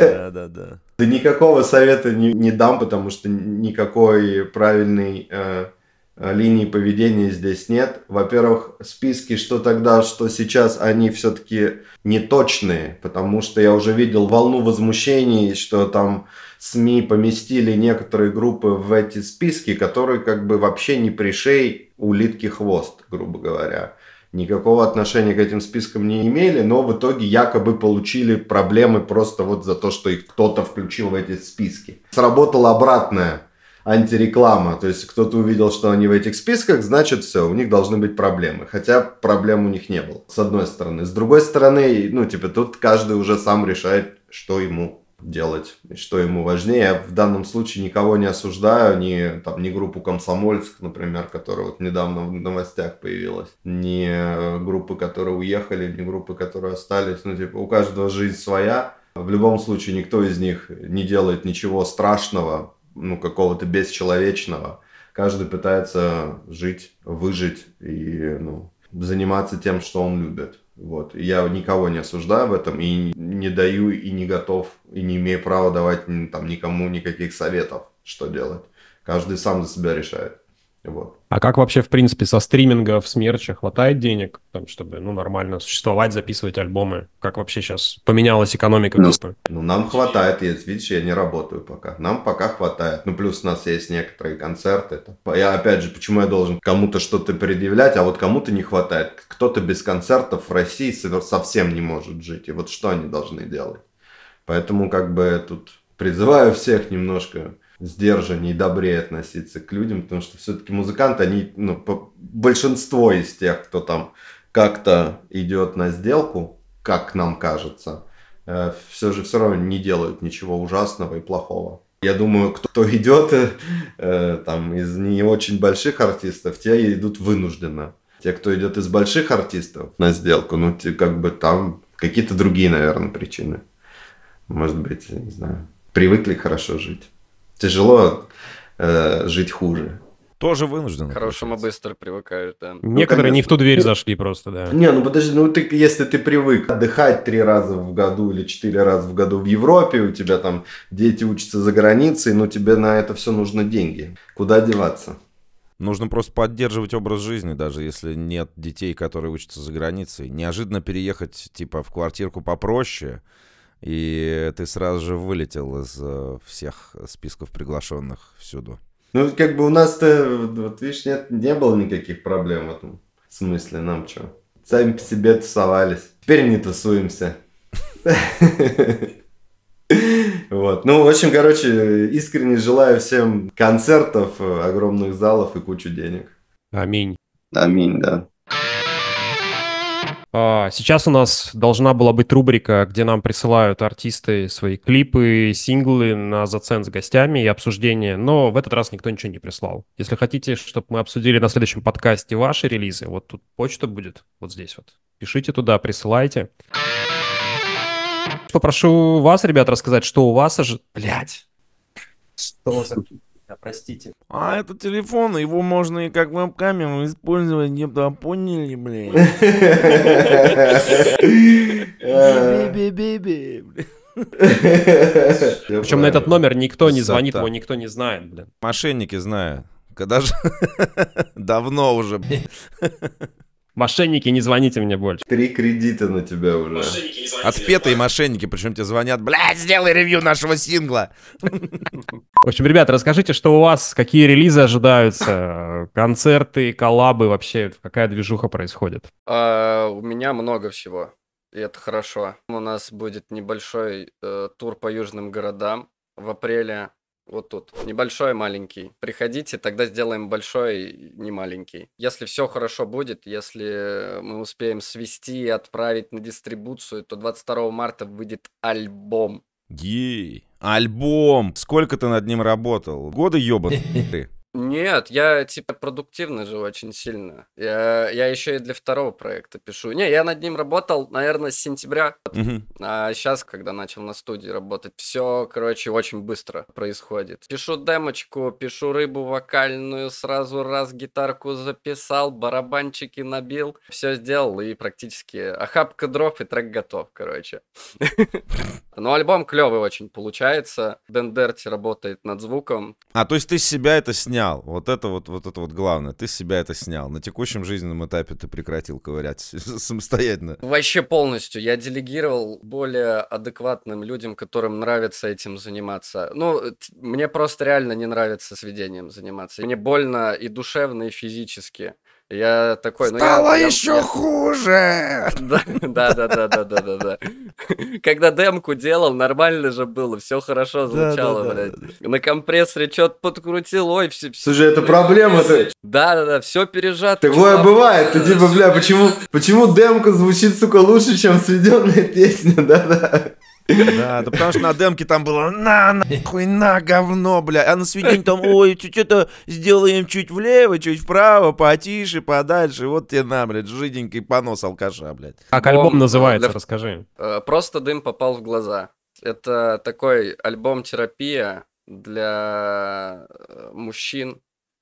Да-да-да. Да никакого совета не, не дам, потому что никакой правильной э, э, линии поведения здесь нет. Во-первых, списки, что тогда, что сейчас, они все-таки неточные, потому что я уже видел волну возмущений, что там СМИ поместили некоторые группы в эти списки, которые как бы вообще не пришей улитки хвост, грубо говоря никакого отношения к этим спискам не имели, но в итоге якобы получили проблемы просто вот за то, что их кто-то включил в эти списки. Сработала обратная антиреклама, то есть кто-то увидел, что они в этих списках, значит все, у них должны быть проблемы, хотя проблем у них не было, с одной стороны. С другой стороны, ну типа тут каждый уже сам решает, что ему делать, что ему важнее. Я в данном случае никого не осуждаю, ни, там, ни группу комсомольцев например, которая вот недавно в новостях появилась, ни э, группы, которые уехали, ни группы, которые остались. Ну, типа, у каждого жизнь своя. В любом случае, никто из них не делает ничего страшного, ну, какого-то бесчеловечного. Каждый пытается жить, выжить и, ну, заниматься тем, что он любит. Вот. Я никого не осуждаю в этом и не даю, и не готов, и не имею права давать там, никому никаких советов, что делать. Каждый сам за себя решает. Вот. А как вообще, в принципе, со стриминга в смерче хватает денег, там, чтобы ну, нормально существовать, записывать альбомы? Как вообще сейчас поменялась экономика ну, группы? Ну, нам хватает, я видишь, я не работаю пока. Нам пока хватает. Ну, плюс у нас есть некоторые концерты. Я, опять же, почему я должен кому-то что-то предъявлять, а вот кому-то не хватает. Кто-то без концертов в России совсем не может жить. И вот что они должны делать? Поэтому, как бы, тут призываю всех немножко сдержаннее и добрее относиться к людям, потому что все-таки музыканты, они, ну, большинство из тех, кто там как-то идет на сделку, как нам кажется, э, все же все равно не делают ничего ужасного и плохого. Я думаю, кто идет э, там из не очень больших артистов, те идут вынужденно. Те, кто идет из больших артистов на сделку, ну, те, как бы там какие-то другие, наверное, причины. Может быть, не знаю, привыкли хорошо жить тяжело э, жить хуже. Тоже вынужден. К хорошему быстро привыкаешь, да. Ну, Некоторые ну, не в ту дверь зашли просто, да. Не, ну подожди, ну ты, если ты привык отдыхать три раза в году или четыре раза в году в Европе, у тебя там дети учатся за границей, но ну тебе на это все нужно деньги. Куда деваться? Нужно просто поддерживать образ жизни, даже если нет детей, которые учатся за границей. Неожиданно переехать, типа, в квартирку попроще – и ты сразу же вылетел из э, всех списков приглашенных всюду. Ну, как бы у нас-то, вот видишь, нет, не было никаких проблем в этом в смысле, нам что? Сами по себе тусовались. Теперь не тусуемся. Вот. Ну, в общем, короче, искренне желаю всем концертов, э, огромных залов и кучу денег. Аминь. Аминь, да. А, сейчас у нас должна была быть рубрика, где нам присылают артисты свои клипы, синглы на зацен с гостями и обсуждение, но в этот раз никто ничего не прислал. Если хотите, чтобы мы обсудили на следующем подкасте ваши релизы, вот тут почта будет, вот здесь вот. Пишите туда, присылайте. Попрошу вас, ребят, рассказать, что у вас ожидает. Блять. Что за... А, простите. А, это телефон, его можно и как вебкамеру использовать, не то поняли, блин. Би-би-би-би, блин. Причем на этот номер никто не звонит, его никто не знает, блин. Мошенники знают. Когда же... Давно уже. Мошенники, не звоните мне больше. Три кредита на тебя уже. Мошенники, не звоните Отпетые мне, мошенники, причем тебе звонят, блядь, сделай ревью нашего сингла. В общем, ребята, расскажите, что у вас, какие релизы ожидаются, концерты, коллабы вообще, какая движуха происходит? А, у меня много всего, и это хорошо. У нас будет небольшой э, тур по южным городам в апреле вот тут. Небольшой, маленький. Приходите, тогда сделаем большой, не маленький. Если все хорошо будет, если мы успеем свести и отправить на дистрибуцию, то 22 марта выйдет альбом. Гей! Альбом! Сколько ты над ним работал? Годы ёбаные ты. Нет, я типа продуктивный же очень сильно. Я, я еще и для второго проекта пишу. Не, я над ним работал, наверное, с сентября. Угу. А сейчас, когда начал на студии работать, все, короче, очень быстро происходит. Пишу демочку, пишу рыбу вокальную, сразу раз гитарку записал, барабанчики набил, все сделал и практически охапка дров и трек готов, короче. Но ну, альбом клевый очень получается. Дендерти работает над звуком. А, то есть ты себя это снял? снял. Вот это вот, вот это вот главное. Ты себя это снял. На текущем жизненном этапе ты прекратил ковырять самостоятельно. Вообще полностью. Я делегировал более адекватным людям, которым нравится этим заниматься. Ну, мне просто реально не нравится сведением заниматься. Мне больно и душевно, и физически. Я такой, ну, Стало ну Стало я, еще я... хуже! Да, да, да, да, да, да, да, Когда демку делал, нормально же было, все хорошо звучало, блядь. На компрессоре что-то подкрутил, ой, все... Слушай, это проблема-то. Да, да, да, все пережато. Такое бывает, ты типа, бля, почему, почему демка звучит, сука, лучше, чем сведенная песня, да, да. Да, да потому что на демке там было на, нахуй, на, говно, бля. А на сведении там, ой, что-то сделаем чуть влево, чуть вправо, потише, подальше. Вот тебе на, блядь, жиденький понос алкаша, блядь. Как альбом называется, для... расскажи. Э, Просто дым попал в глаза. Это такой альбом-терапия для э, мужчин,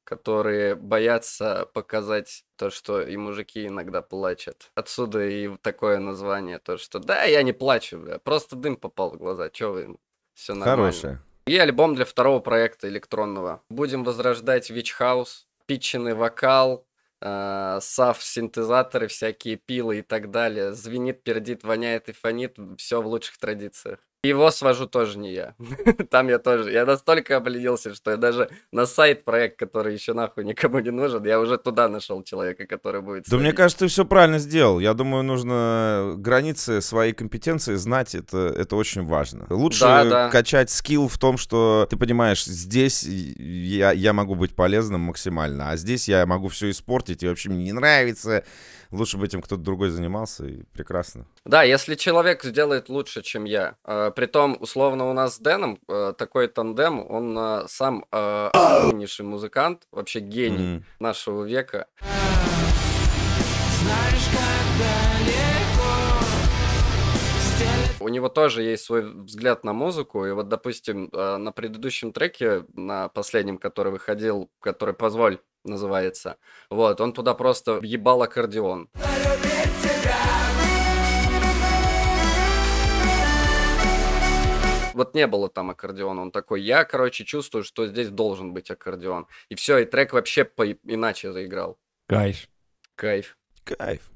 которые боятся показать то, что и мужики иногда плачут. Отсюда и такое название, то, что да, я не плачу, бля, просто дым попал в глаза, чё вы, все нормально. Хорошее. И альбом для второго проекта электронного. Будем возрождать Witch House, питченный вокал, э, сав, синтезаторы, всякие пилы и так далее. Звенит, пердит, воняет и фонит, все в лучших традициях. Его свожу тоже не я. Там я тоже. Я настолько обленился, что я даже на сайт проект, который еще нахуй никому не нужен, я уже туда нашел человека, который будет. Да мне кажется, ты все правильно сделал. Я думаю, нужно э, границы своей компетенции знать. Это, это очень важно. Лучше качать скилл в том, что ты понимаешь, здесь я, я могу быть полезным максимально, а здесь я могу все испортить и вообще мне не нравится лучше бы этим кто-то другой занимался, и прекрасно. Да, если человек сделает лучше, чем я. Э, а, том условно, у нас с Дэном э, такой тандем, он э, сам э, охуеннейший э, музыкант, вообще гений mm-hmm. нашего века. Знаешь, как у него тоже есть свой взгляд на музыку. И вот, допустим, э, на предыдущем треке, на последнем, который выходил, который «Позволь», называется. Вот, он туда просто въебал аккордеон. вот не было там аккордеона. Он такой, я, короче, чувствую, что здесь должен быть аккордеон. И все, и трек вообще по иначе заиграл. Кайф. Кайф. Кайф.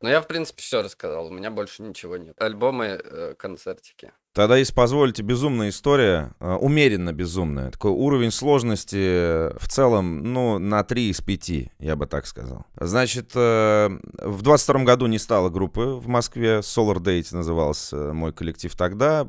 Ну, я, в принципе, все рассказал. У меня больше ничего нет. Альбомы, э, концертики. Тогда, если позволите, безумная история, э, умеренно безумная. Такой уровень сложности э, в целом, ну, на 3 из 5, я бы так сказал. Значит, э, в 22 году не стало группы в Москве. Solar Date назывался мой коллектив тогда.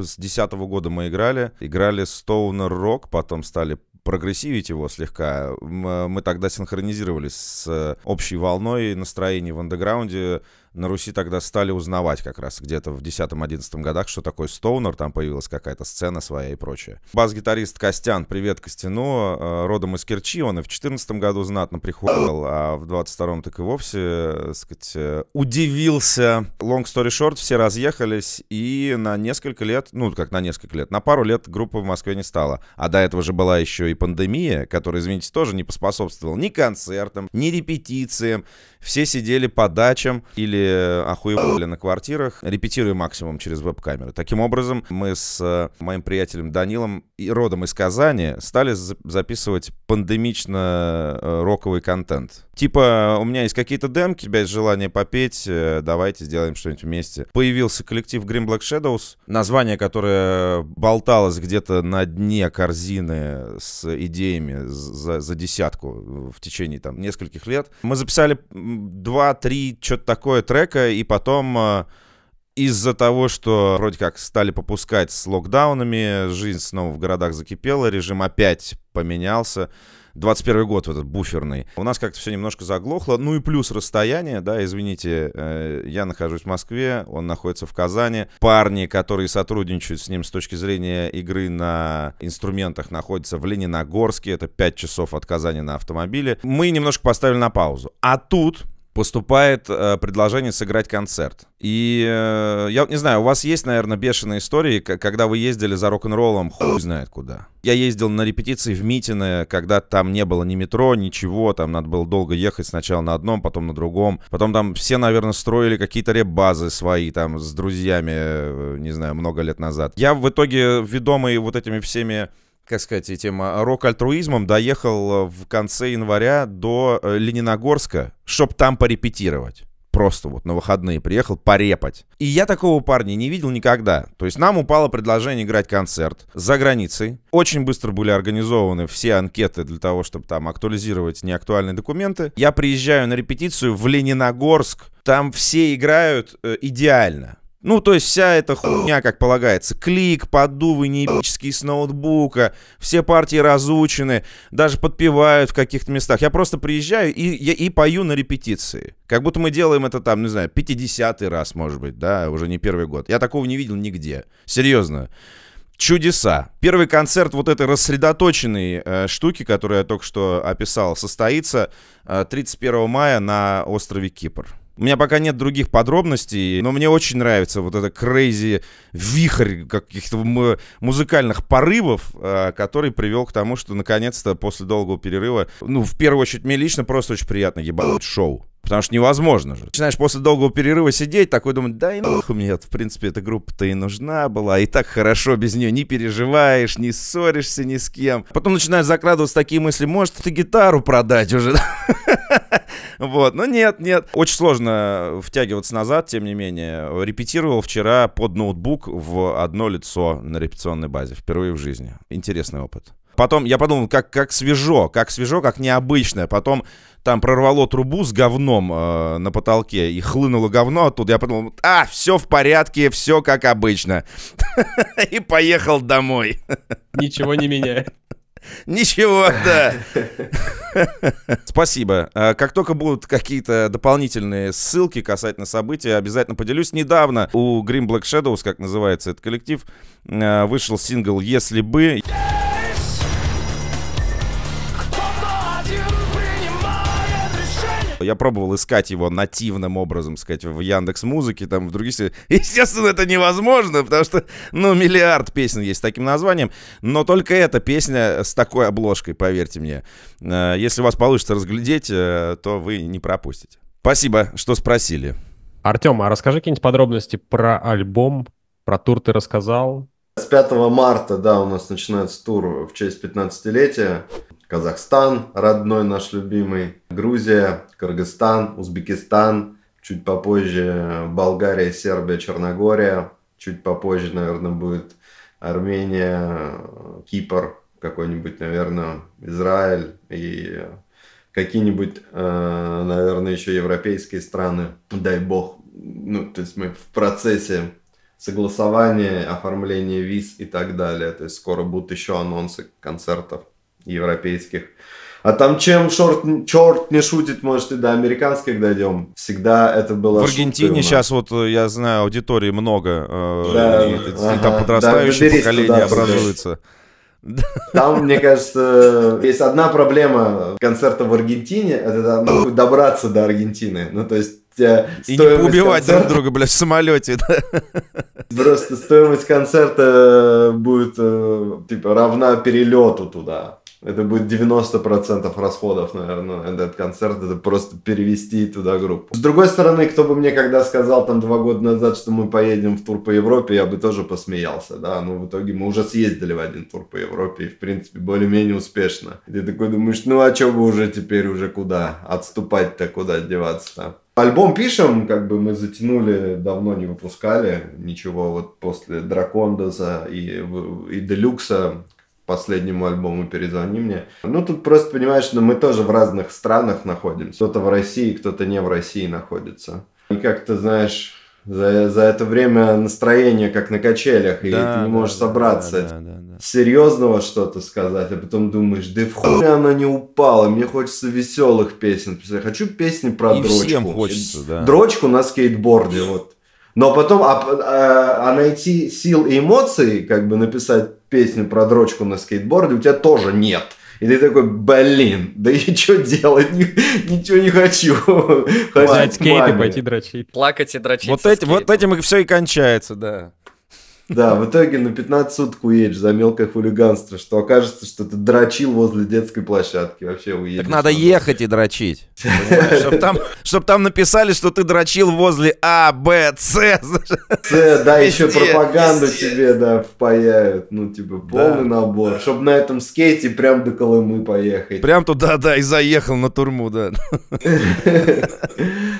с 2010 года мы играли. Играли Stoner Rock, потом стали прогрессивить его слегка. Мы тогда синхронизировались с э, общей волной настроений в андеграунде, на Руси тогда стали узнавать как раз где-то в 10-11 годах, что такое стоунер, там появилась какая-то сцена своя и прочее. Бас-гитарист Костян, привет Костяну, э, родом из Керчи, он и в 14 году знатно приходил, а в 22-м так и вовсе, так э, сказать, э, удивился. Long story short, все разъехались, и на несколько лет, ну как на несколько лет, на пару лет группы в Москве не стало. А до этого же была еще и пандемия, которая, извините, тоже не поспособствовала ни концертам, ни репетициям. Все сидели по дачам или или э, охуевали на квартирах, репетируя максимум через веб-камеры. Таким образом, мы с э, моим приятелем Данилом, и родом из Казани, стали записывать пандемично э, роковый контент. Типа, у меня есть какие-то демки, у тебя есть желание попеть, э, давайте сделаем что-нибудь вместе. Появился коллектив Green Black Shadows, название, которое болталось где-то на дне корзины с идеями за, за десятку в течение там нескольких лет. Мы записали два-три что-то такое трека, и потом э, из-за того, что вроде как стали попускать с локдаунами, жизнь снова в городах закипела, режим опять поменялся. 21 год вот этот буферный. У нас как-то все немножко заглохло. Ну и плюс расстояние, да, извините, э, я нахожусь в Москве, он находится в Казани. Парни, которые сотрудничают с ним с точки зрения игры на инструментах, находятся в Лениногорске, это 5 часов от Казани на автомобиле. Мы немножко поставили на паузу. А тут поступает э, предложение сыграть концерт. И э, я не знаю, у вас есть, наверное, бешеные истории, когда вы ездили за рок-н-роллом, хуй знает куда. Я ездил на репетиции в Митино, когда там не было ни метро, ничего, там надо было долго ехать сначала на одном, потом на другом. Потом там все, наверное, строили какие-то реп-базы свои там с друзьями, э, не знаю, много лет назад. Я в итоге, ведомый вот этими всеми как сказать, этим а, рок-альтруизмом доехал э, в конце января до э, Лениногорска, чтобы там порепетировать. Просто вот на выходные приехал порепать. И я такого парня не видел никогда. То есть нам упало предложение играть концерт за границей. Очень быстро были организованы все анкеты для того, чтобы там актуализировать неактуальные документы. Я приезжаю на репетицию в Лениногорск. Там все играют э, идеально. Ну, то есть вся эта хуйня, как полагается. Клик, поддувы, неебические с ноутбука. Все партии разучены. Даже подпевают в каких-то местах. Я просто приезжаю и, я, и пою на репетиции. Как будто мы делаем это там, не знаю, 50-й раз, может быть, да, уже не первый год. Я такого не видел нигде. Серьезно. Чудеса. Первый концерт вот этой рассредоточенной э, штуки, которую я только что описал, состоится э, 31 мая на острове Кипр. У меня пока нет других подробностей, но мне очень нравится вот этот crazy вихрь каких-то музыкальных порывов, э, который привел к тому, что наконец-то после долгого перерыва, ну, в первую очередь, мне лично просто очень приятно ебануть шоу. Потому что невозможно же. Начинаешь после долгого перерыва сидеть, такой думать, да и нахуй мне, в принципе, эта группа-то и нужна была, и так хорошо без нее не переживаешь, не ссоришься ни с кем. Потом начинаешь закрадываться такие мысли, может, ты гитару продать уже? Вот, но нет, нет. Очень сложно э, втягиваться назад, тем не менее. Репетировал вчера под ноутбук в одно лицо на репетиционной базе. Впервые в жизни. Интересный опыт. Потом я подумал, как, как свежо, как свежо, как необычно. Потом там прорвало трубу с говном э, на потолке и хлынуло говно оттуда. Я подумал, а, все в порядке, все как обычно. И поехал домой. Ничего не меняет. Ничего, да. Спасибо. Э, как только будут какие-то дополнительные ссылки касательно события, обязательно поделюсь. Недавно у Green Black Shadows, как называется этот коллектив, э, вышел сингл «Если бы...» Я пробовал искать его нативным образом, сказать, в Яндекс Музыке, там, в других... Естественно, это невозможно, потому что, ну, миллиард песен есть с таким названием, но только эта песня с такой обложкой, поверьте мне. Э, если у вас получится разглядеть, э, то вы не пропустите. Спасибо, что спросили. Артем, а расскажи какие-нибудь подробности про альбом, про тур ты рассказал. С 5 марта, да, у нас начинается тур в честь 15-летия. Казахстан, родной наш любимый, Грузия, Кыргызстан, Узбекистан, чуть попозже э, Болгария, Сербия, Черногория, чуть попозже, наверное, будет Армения, э, Кипр, какой-нибудь, наверное, Израиль и э, какие-нибудь, наверное, еще европейские страны, дай бог. Ну, то есть мы в процессе согласования, оформления виз и так далее. То есть скоро будут еще анонсы концертов европейских. А там чем шорт, черт не шутит, может, и до американских дойдем. Всегда это было... В Аргентине сейчас вот, э, я знаю, аудитории много. Э, да, и, ага, и там подрастающее да, поколение туда, образуется. Там, мне кажется, есть одна проблема концерта в Аргентине, это там, добраться до Аргентины. Ну, то есть э, и не убивать концерта... друг друга, блядь, в самолете. Да? Просто стоимость концерта будет типа равна перелету туда это будет 90% расходов, наверное, на этот концерт. Это просто перевести туда группу. С другой стороны, кто бы мне когда сказал там два года назад, что мы поедем в тур по Европе, я бы тоже посмеялся, да. Но в итоге мы уже съездили в один тур по Европе и, в принципе, более-менее успешно. И ты такой думаешь, ну а что бы уже теперь, уже куда? Отступать-то куда деваться-то? Альбом пишем, как бы мы затянули, давно не выпускали ничего. Вот после Дракондоса и, и Делюкса последнему альбому «Перезвони мне». Ну, тут просто, понимаешь, что ну, мы тоже в разных странах находимся. Кто-то в России, кто-то не в России находится. И как ты знаешь, за, за это время настроение как на качелях, да, и ты не можешь да, собраться. Да, да, да, да. Серьезного что-то сказать, а потом думаешь, да в хуй она не упала, мне хочется веселых песен. Я хочу песни про и дрочку. Всем хочется, да. Дрочку на скейтборде, вот. Но потом а, а, а найти сил и эмоции как бы написать песню про дрочку на скейтборде, у тебя тоже нет. И ты такой, блин, да и что делать? Ничего не хочу. Взять скейт и пойти дрочить. Плакать и дрочить. Вот, эти, вот этим и все и кончается, да. Да, в итоге на 15 суток уедешь за мелкое хулиганство, что окажется, что ты дрочил возле детской площадки. Вообще уедешь. Так надо ехать и дрочить. Чтобы там, чтоб там написали, что ты дрочил возле А, Б, С. С, да, везде, еще пропаганду везде. тебе, да, впаяют. Ну, типа, полный да, набор. Да. Чтобы на этом скейте прям до Колымы поехать. Прям туда, да, и заехал на турму, да.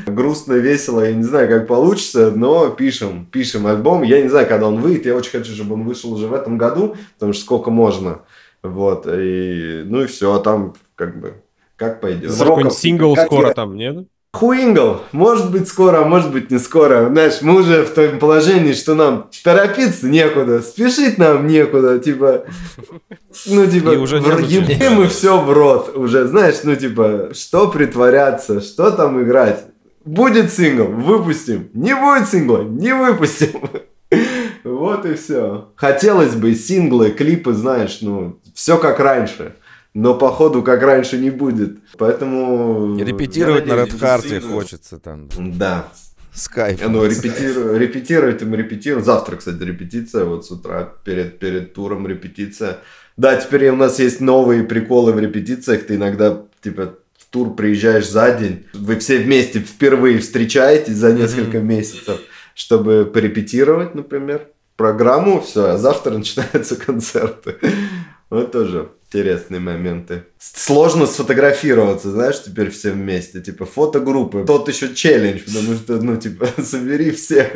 Грустно, весело. Я не знаю, как получится, но пишем. Пишем альбом. Я не знаю, когда он выйдет выйдет. Я очень хочу, чтобы он вышел уже в этом году, потому что сколько можно. Вот, и, ну и все, а там как бы, как пойдет. какой сингл как скоро я... там, нет? Хуингл, может быть скоро, а может быть не скоро. Знаешь, мы уже в том положении, что нам торопиться некуда, спешить нам некуда, типа, ну типа, и уже ебем и все в рот уже, знаешь, ну типа, что притворяться, что там играть. Будет сингл, выпустим. Не будет сингла, не выпустим вот и все. Хотелось бы синглы, клипы, знаешь, ну, все как раньше. Но походу как раньше не будет. Поэтому... И репетировать на Редхарте хочется там. Да. Скайп. Ну, репетиру репетировать им репетирую. Завтра, кстати, репетиция. Вот с утра перед, перед туром репетиция. Да, теперь у нас есть новые приколы в репетициях. Ты иногда, типа, в тур приезжаешь за день. Вы все вместе впервые встречаетесь за несколько mm-hmm. месяцев, чтобы порепетировать, например программу, все, а завтра начинаются концерты. Вот тоже интересные моменты. Сложно сфотографироваться, знаешь, теперь все вместе. Типа фотогруппы. Тот еще челлендж, потому что, ну, типа, собери всех.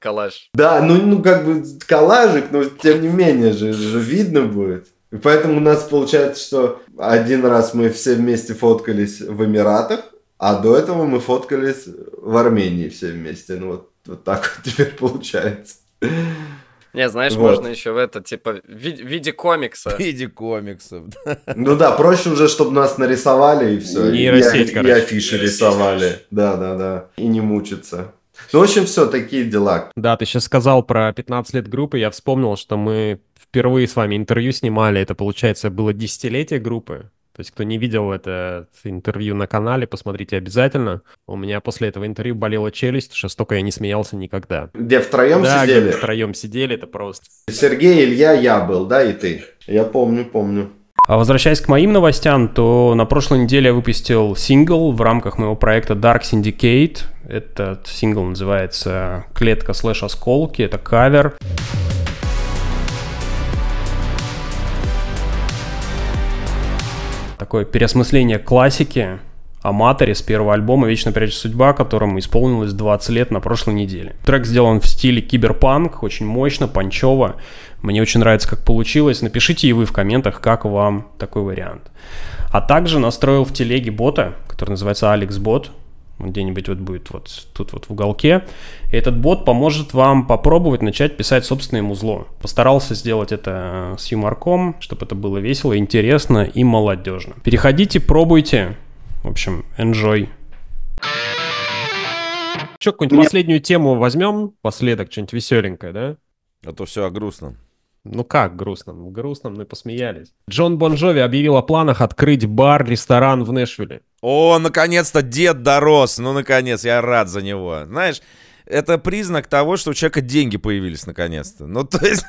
Коллаж. Да, ну, ну как бы коллажик, но тем не менее же, же видно будет. И поэтому у нас получается, что один раз мы все вместе фоткались в Эмиратах, а до этого мы фоткались в Армении все вместе. Ну вот вот так вот теперь получается. Не, знаешь, вот. можно еще в это, типа, в виде комикса. В виде комиксов. Ну да, проще уже, чтобы нас нарисовали и все. И, и, рассеять, и, и афиши и рисовали. Да-да-да. И не мучиться. Ну, в общем, все, такие дела. Да, ты сейчас сказал про 15 лет группы. Я вспомнил, что мы впервые с вами интервью снимали. Это, получается, было десятилетие группы. То есть, кто не видел это интервью на канале, посмотрите обязательно. У меня после этого интервью болела челюсть, что столько я не смеялся никогда. Где втроем да, сидели? Где втроем сидели, это просто. Сергей, Илья, я был, да, и ты. Я помню, помню. А возвращаясь к моим новостям, то на прошлой неделе я выпустил сингл в рамках моего проекта Dark Syndicate. Этот сингл называется «Клетка слэш осколки», это кавер. Кавер. такое переосмысление классики Аматори с первого альбома «Вечно прячет судьба», которому исполнилось 20 лет на прошлой неделе. Трек сделан в стиле киберпанк, очень мощно, панчево. Мне очень нравится, как получилось. Напишите и вы в комментах, как вам такой вариант. А также настроил в телеге бота, который называется Алекс Бот где-нибудь вот будет вот тут вот в уголке. И этот бот поможет вам попробовать начать писать собственное музло. Постарался сделать это э, с юморком, чтобы это было весело, интересно и молодежно. Переходите, пробуйте. В общем, enjoy. Что, какую-нибудь последнюю тему возьмем? Последок, что-нибудь веселенькое, да? А то все о грустном. Ну как грустным? Грустным мы посмеялись. Джон Бонжови объявил о планах открыть бар-ресторан в Нэшвилле. О, наконец-то дед дорос. Ну, наконец, я рад за него. Знаешь, это признак того, что у человека деньги появились наконец-то. Ну, то есть...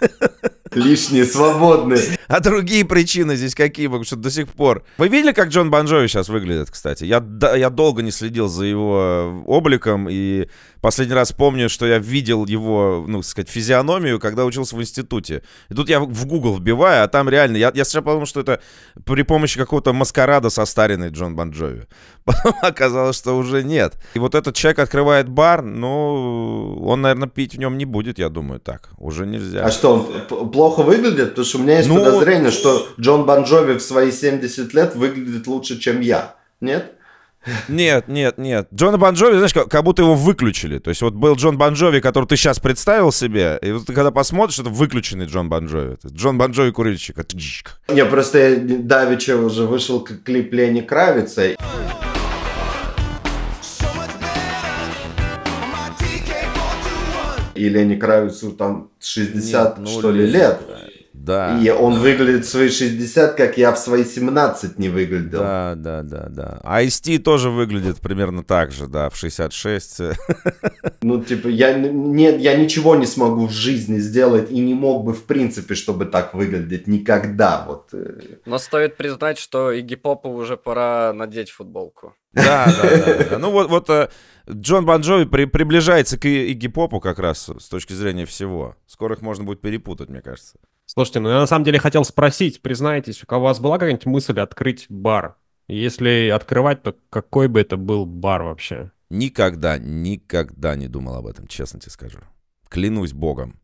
Лишние, свободные. А другие причины здесь какие? Потому что до сих пор... Вы видели, как Джон Бонжови сейчас выглядит, кстати? Я, да, я долго не следил за его э, обликом, и последний раз помню, что я видел его, ну, сказать, физиономию, когда учился в институте. И тут я в Google вбиваю, а там реально... Я, я сначала подумал, что это при помощи какого-то маскарада состаренный Джон Бонжови. Потом оказалось, что уже нет. И вот этот человек открывает бар, ну, он, наверное, пить в нем не будет, я думаю, так. Уже нельзя. А что, он плохо выглядит? Потому что у меня есть ну, подозрение, что Джон Бонжови в свои 70 лет выглядит лучше, чем я. Нет? Нет, нет, нет. Джона Бонжови, знаешь, как, как будто его выключили. То есть вот был Джон Бонжови, который ты сейчас представил себе, и вот ты когда посмотришь, это выключенный Джон Бонжови. Джон Бонжови курильщик. Не, просто я уже вышел клип Лени Кравица. И Лени Кравицу там 60, нет, ну, что ли, лет. Да. Да. И он выглядит в свои 60, как я в свои 17 не выглядел. Да, да, да, да. А ST тоже выглядит примерно так же, да, в 66. Ну, типа, я, нет, я ничего не смогу в жизни сделать и не мог бы, в принципе, чтобы так выглядеть никогда. Вот. Э. Но стоит признать, что и Попу уже пора надеть футболку. Да, да, да, да. Ну вот, вот э, Джон Бон при, приближается к Игги Попу как раз с точки зрения всего. Скоро их можно будет перепутать, мне кажется. Слушайте, ну я на самом деле хотел спросить, признайтесь, у кого у вас была какая-нибудь мысль открыть бар? Если открывать, то какой бы это был бар вообще? Никогда, никогда не думал об этом, честно тебе скажу. Клянусь богом.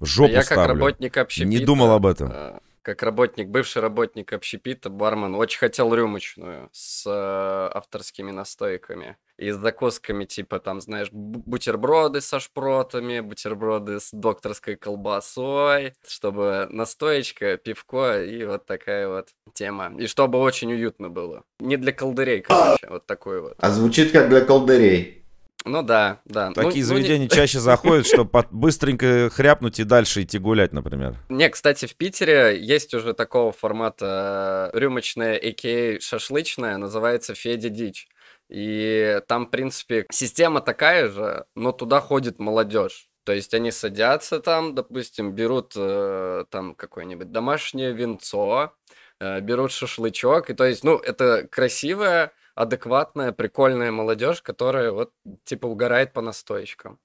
Жопу я ставлю. как работник общепита... Не думал об этом. А, как работник, бывший работник общепита, бармен, очень хотел рюмочную с э, авторскими настойками и с закусками, типа, там, знаешь, бутерброды со шпротами, бутерброды с докторской колбасой, чтобы настоечка, пивко и вот такая вот тема. И чтобы очень уютно было. Не для колдырей, короче, вот такой вот. А звучит как для колдырей. Ну да, да. Ну, Такие ну, заведения ну, не... чаще заходят, чтобы быстренько хряпнуть и дальше идти гулять, например. Не, кстати, в Питере есть уже такого формата э, рюмочная, а.к.а. шашлычная, называется «Федя Дичь». И там, в принципе, система такая же, но туда ходит молодежь. То есть они садятся там, допустим, берут э, там какое-нибудь домашнее венцо, э, берут шашлычок. И то есть, ну, это красивая, адекватная, прикольная молодежь, которая вот типа угорает по настоечкам.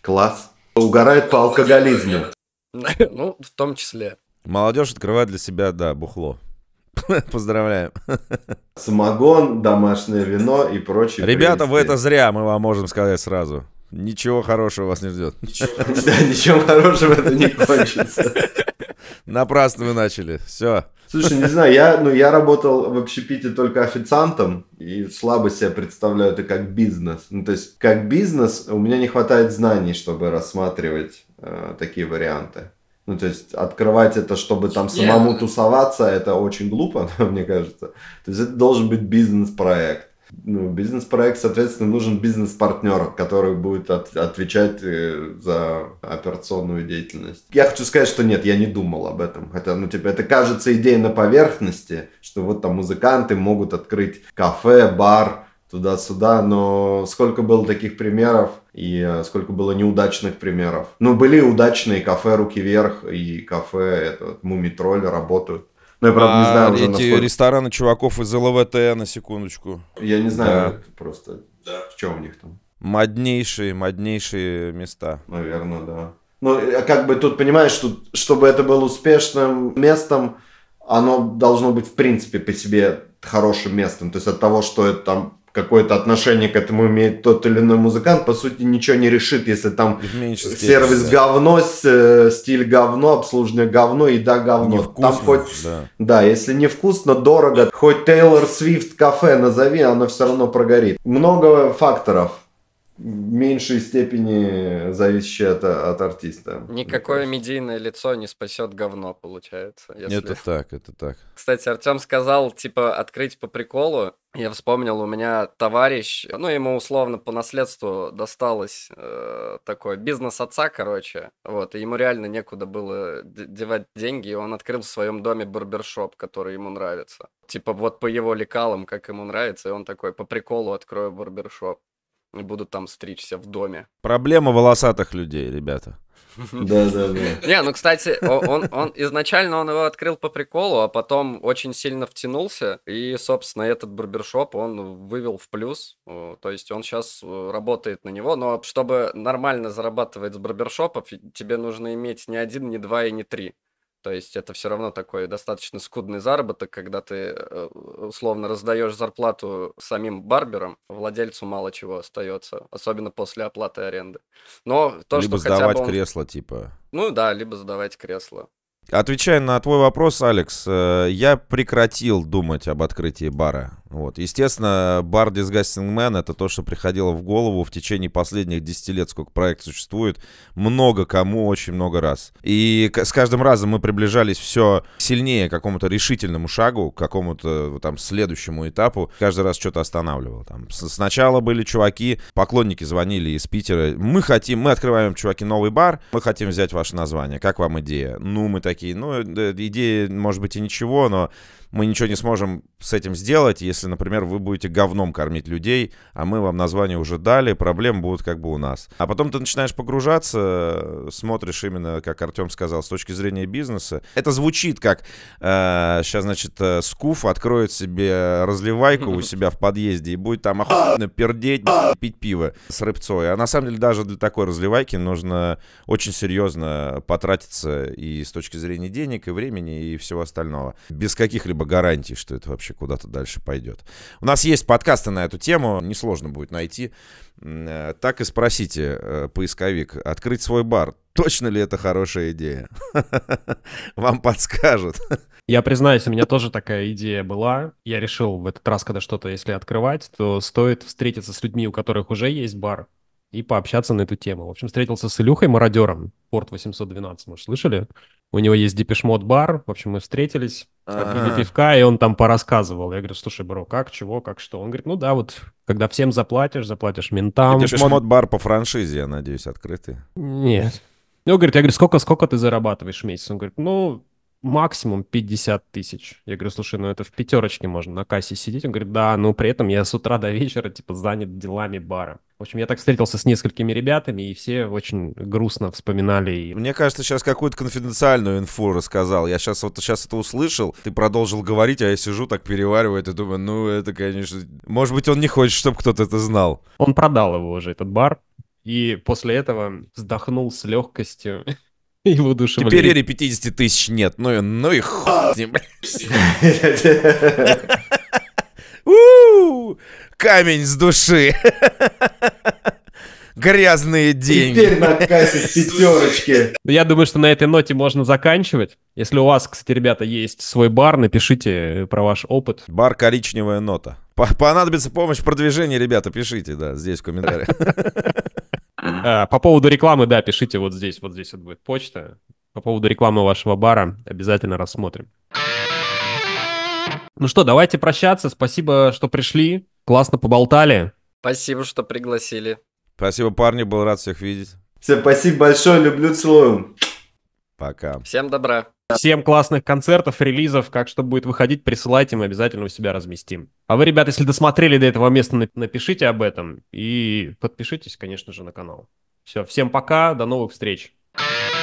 Класс. Угорает по алкоголизму. Ну, в том числе. Молодежь открывает для себя, да, бухло. Поздравляем. Самогон, домашнее вино и прочее. Ребята, вы это зря, мы вам можем сказать сразу. Ничего хорошего вас не ждет. ничего хорошего это не кончится. Напрасно вы начали. Все. Слушай, не знаю, я, ну, я работал в общепите только официантом, и слабо себя представляю это как бизнес. Ну, то есть, как бизнес у меня не хватает знаний, чтобы рассматривать э, такие варианты. Ну, то есть открывать это, чтобы там самому тусоваться, это очень глупо, мне кажется. То есть это должен быть бизнес-проект. Ну, бизнес-проект, соответственно, нужен бизнес-партнер, который будет от, отвечать э, за операционную деятельность. Я хочу сказать, что нет, я не думал об этом. Хотя, ну, типа, это кажется идеей на поверхности, что вот там музыканты могут открыть кафе, бар, туда-сюда, но сколько было таких примеров и э, сколько было неудачных примеров. Ну, были удачные кафе «Руки вверх» и кафе «Муми-тролли» работают. Но ну, я, правда, не а знаю а уже, эти насколько... рестораны чуваков из ЛВТ, на секундочку. Я не знаю, да. просто да. в чем у них там. Моднейшие, моднейшие места. Наверное, да. Ну, э, как бы тут понимаешь, что, чтобы это было успешным местом, оно должно быть, в принципе, по себе хорошим местом. То есть от того, что это там какое-то отношение к этому имеет тот или иной музыкант, по сути, ничего не решит, если там сервис да. говно, э, стиль говно, обслуживание говно, еда говно. Невкусно, там хоть, да. да, если невкусно, дорого, хоть Тейлор Свифт кафе назови, оно все равно прогорит. Много факторов меньшей степени зависящее от, от артиста. Никакое медийное лицо не спасет говно, получается. Если... Это так, это так. Кстати, Артем сказал, типа, открыть по приколу. Я вспомнил, у меня товарищ, ну, ему условно по наследству досталось э, такой бизнес отца, короче, вот, и ему реально некуда было девать деньги, и он открыл в своем доме барбершоп, который ему нравится. Типа вот по его лекалам, как ему нравится, и он такой, по приколу открою барбершоп будут там стричься в доме. Проблема волосатых людей, ребята. Да, да, да. Не, ну, кстати, он, он изначально он его открыл по приколу, а потом очень сильно втянулся, и, собственно, этот барбершоп он вывел в плюс, то есть он сейчас э, работает на него, но чтобы нормально зарабатывать с барбершопов, тебе нужно иметь не один, не два и не три. То есть это все равно такой достаточно скудный заработок, когда ты э, условно раздаешь зарплату самим барберам, владельцу мало чего остается, особенно после оплаты аренды. Но то, либо что сдавать хотя бы он... кресло, типа. Ну да, либо сдавать кресло. Отвечая на твой вопрос, Алекс, э, я прекратил думать об открытии бара. Вот. Естественно, бар Disgusting Man — это то, что приходило в голову в течение последних 10 лет, сколько проект существует, много кому, очень много раз. И с каждым разом мы приближались все сильнее к какому-то решительному шагу, к какому-то э, там следующему этапу. Каждый раз что-то останавливал. Там. Сначала были чуваки, поклонники звонили из Питера. Мы хотим, мы открываем, чуваки, новый бар, мы хотим взять ваше название. Как вам идея? Ну, мы так такие, ну, э, идея, может быть, и ничего, но мы ничего не сможем с этим сделать, если, например, вы будете говном кормить людей, а мы вам название уже дали, проблемы будут как бы у нас. А потом ты начинаешь погружаться, смотришь именно, как Артем сказал, с точки зрения бизнеса. Это звучит как э, сейчас, значит, э, Скуф откроет себе разливайку у себя в подъезде и будет там охуенно пердеть, пить пиво с рыбцой. А на самом деле даже для такой разливайки нужно очень серьезно потратиться и с точки зрения денег, и времени, и всего остального. Без каких-либо бы гарантий, что это вообще куда-то дальше пойдет. У нас есть подкасты на эту тему, несложно будет найти. Э, так и спросите, э, поисковик, открыть свой бар, точно ли это хорошая идея? Вам подскажут. Я признаюсь, у меня тоже такая идея была. Я решил в этот раз, когда что-то, если открывать, то стоит встретиться с людьми, у которых уже есть бар, и пообщаться на эту тему. В общем, встретился с Илюхой Мародером, порт 812, может, слышали? У него есть депешмот бар. В общем, мы встретились, а пивка, и он там порассказывал. Я говорю, слушай, бро, как, чего, как, что? Он говорит, ну да, вот, когда всем заплатишь, заплатишь ментам. Это мод-бар по франшизе, я надеюсь, открытый? Нет. Ну, говорит, я говорю, сколько, сколько ты зарабатываешь в месяц? Он говорит, ну, максимум 50 тысяч. Я говорю, слушай, ну это в пятерочке можно на кассе сидеть. Он говорит, да, но ну при этом я с утра до вечера типа занят делами бара. В общем, я так встретился с несколькими ребятами, и все очень грустно вспоминали. Мне кажется, сейчас какую-то конфиденциальную инфу рассказал. Я сейчас вот сейчас это услышал, ты продолжил говорить, а я сижу так перевариваю это, думаю, ну это, конечно... Может быть, он не хочет, чтобы кто-то это знал. Он продал его уже, этот бар. И после этого вздохнул с легкостью его удушевление. Теперь Ире 50 тысяч нет. Ну, и ну и хуй с Камень с души. Грязные деньги. Теперь на кассе пятерочки. Ну, я думаю, что на этой ноте можно заканчивать. Если у вас, кстати, ребята, есть свой бар, напишите про ваш опыт. Бар «Коричневая нота». Понадобится помощь в продвижении, ребята, пишите, да, здесь в комментариях. Э, по поводу рекламы, да, пишите вот здесь, вот здесь вот будет почта. По поводу рекламы вашего бара обязательно рассмотрим. Ну что, давайте прощаться. Спасибо, что пришли. Классно поболтали. Спасибо, что пригласили. Спасибо, парни. Был рад всех видеть. Всем спасибо большое. Люблю, целую. Пока. Всем добра. Всем классных концертов, релизов. Как что будет выходить, присылайте, мы обязательно у себя разместим. А вы, ребята, если досмотрели до этого места, напишите об этом и подпишитесь, конечно же, на канал. Все, всем пока, до новых встреч. thank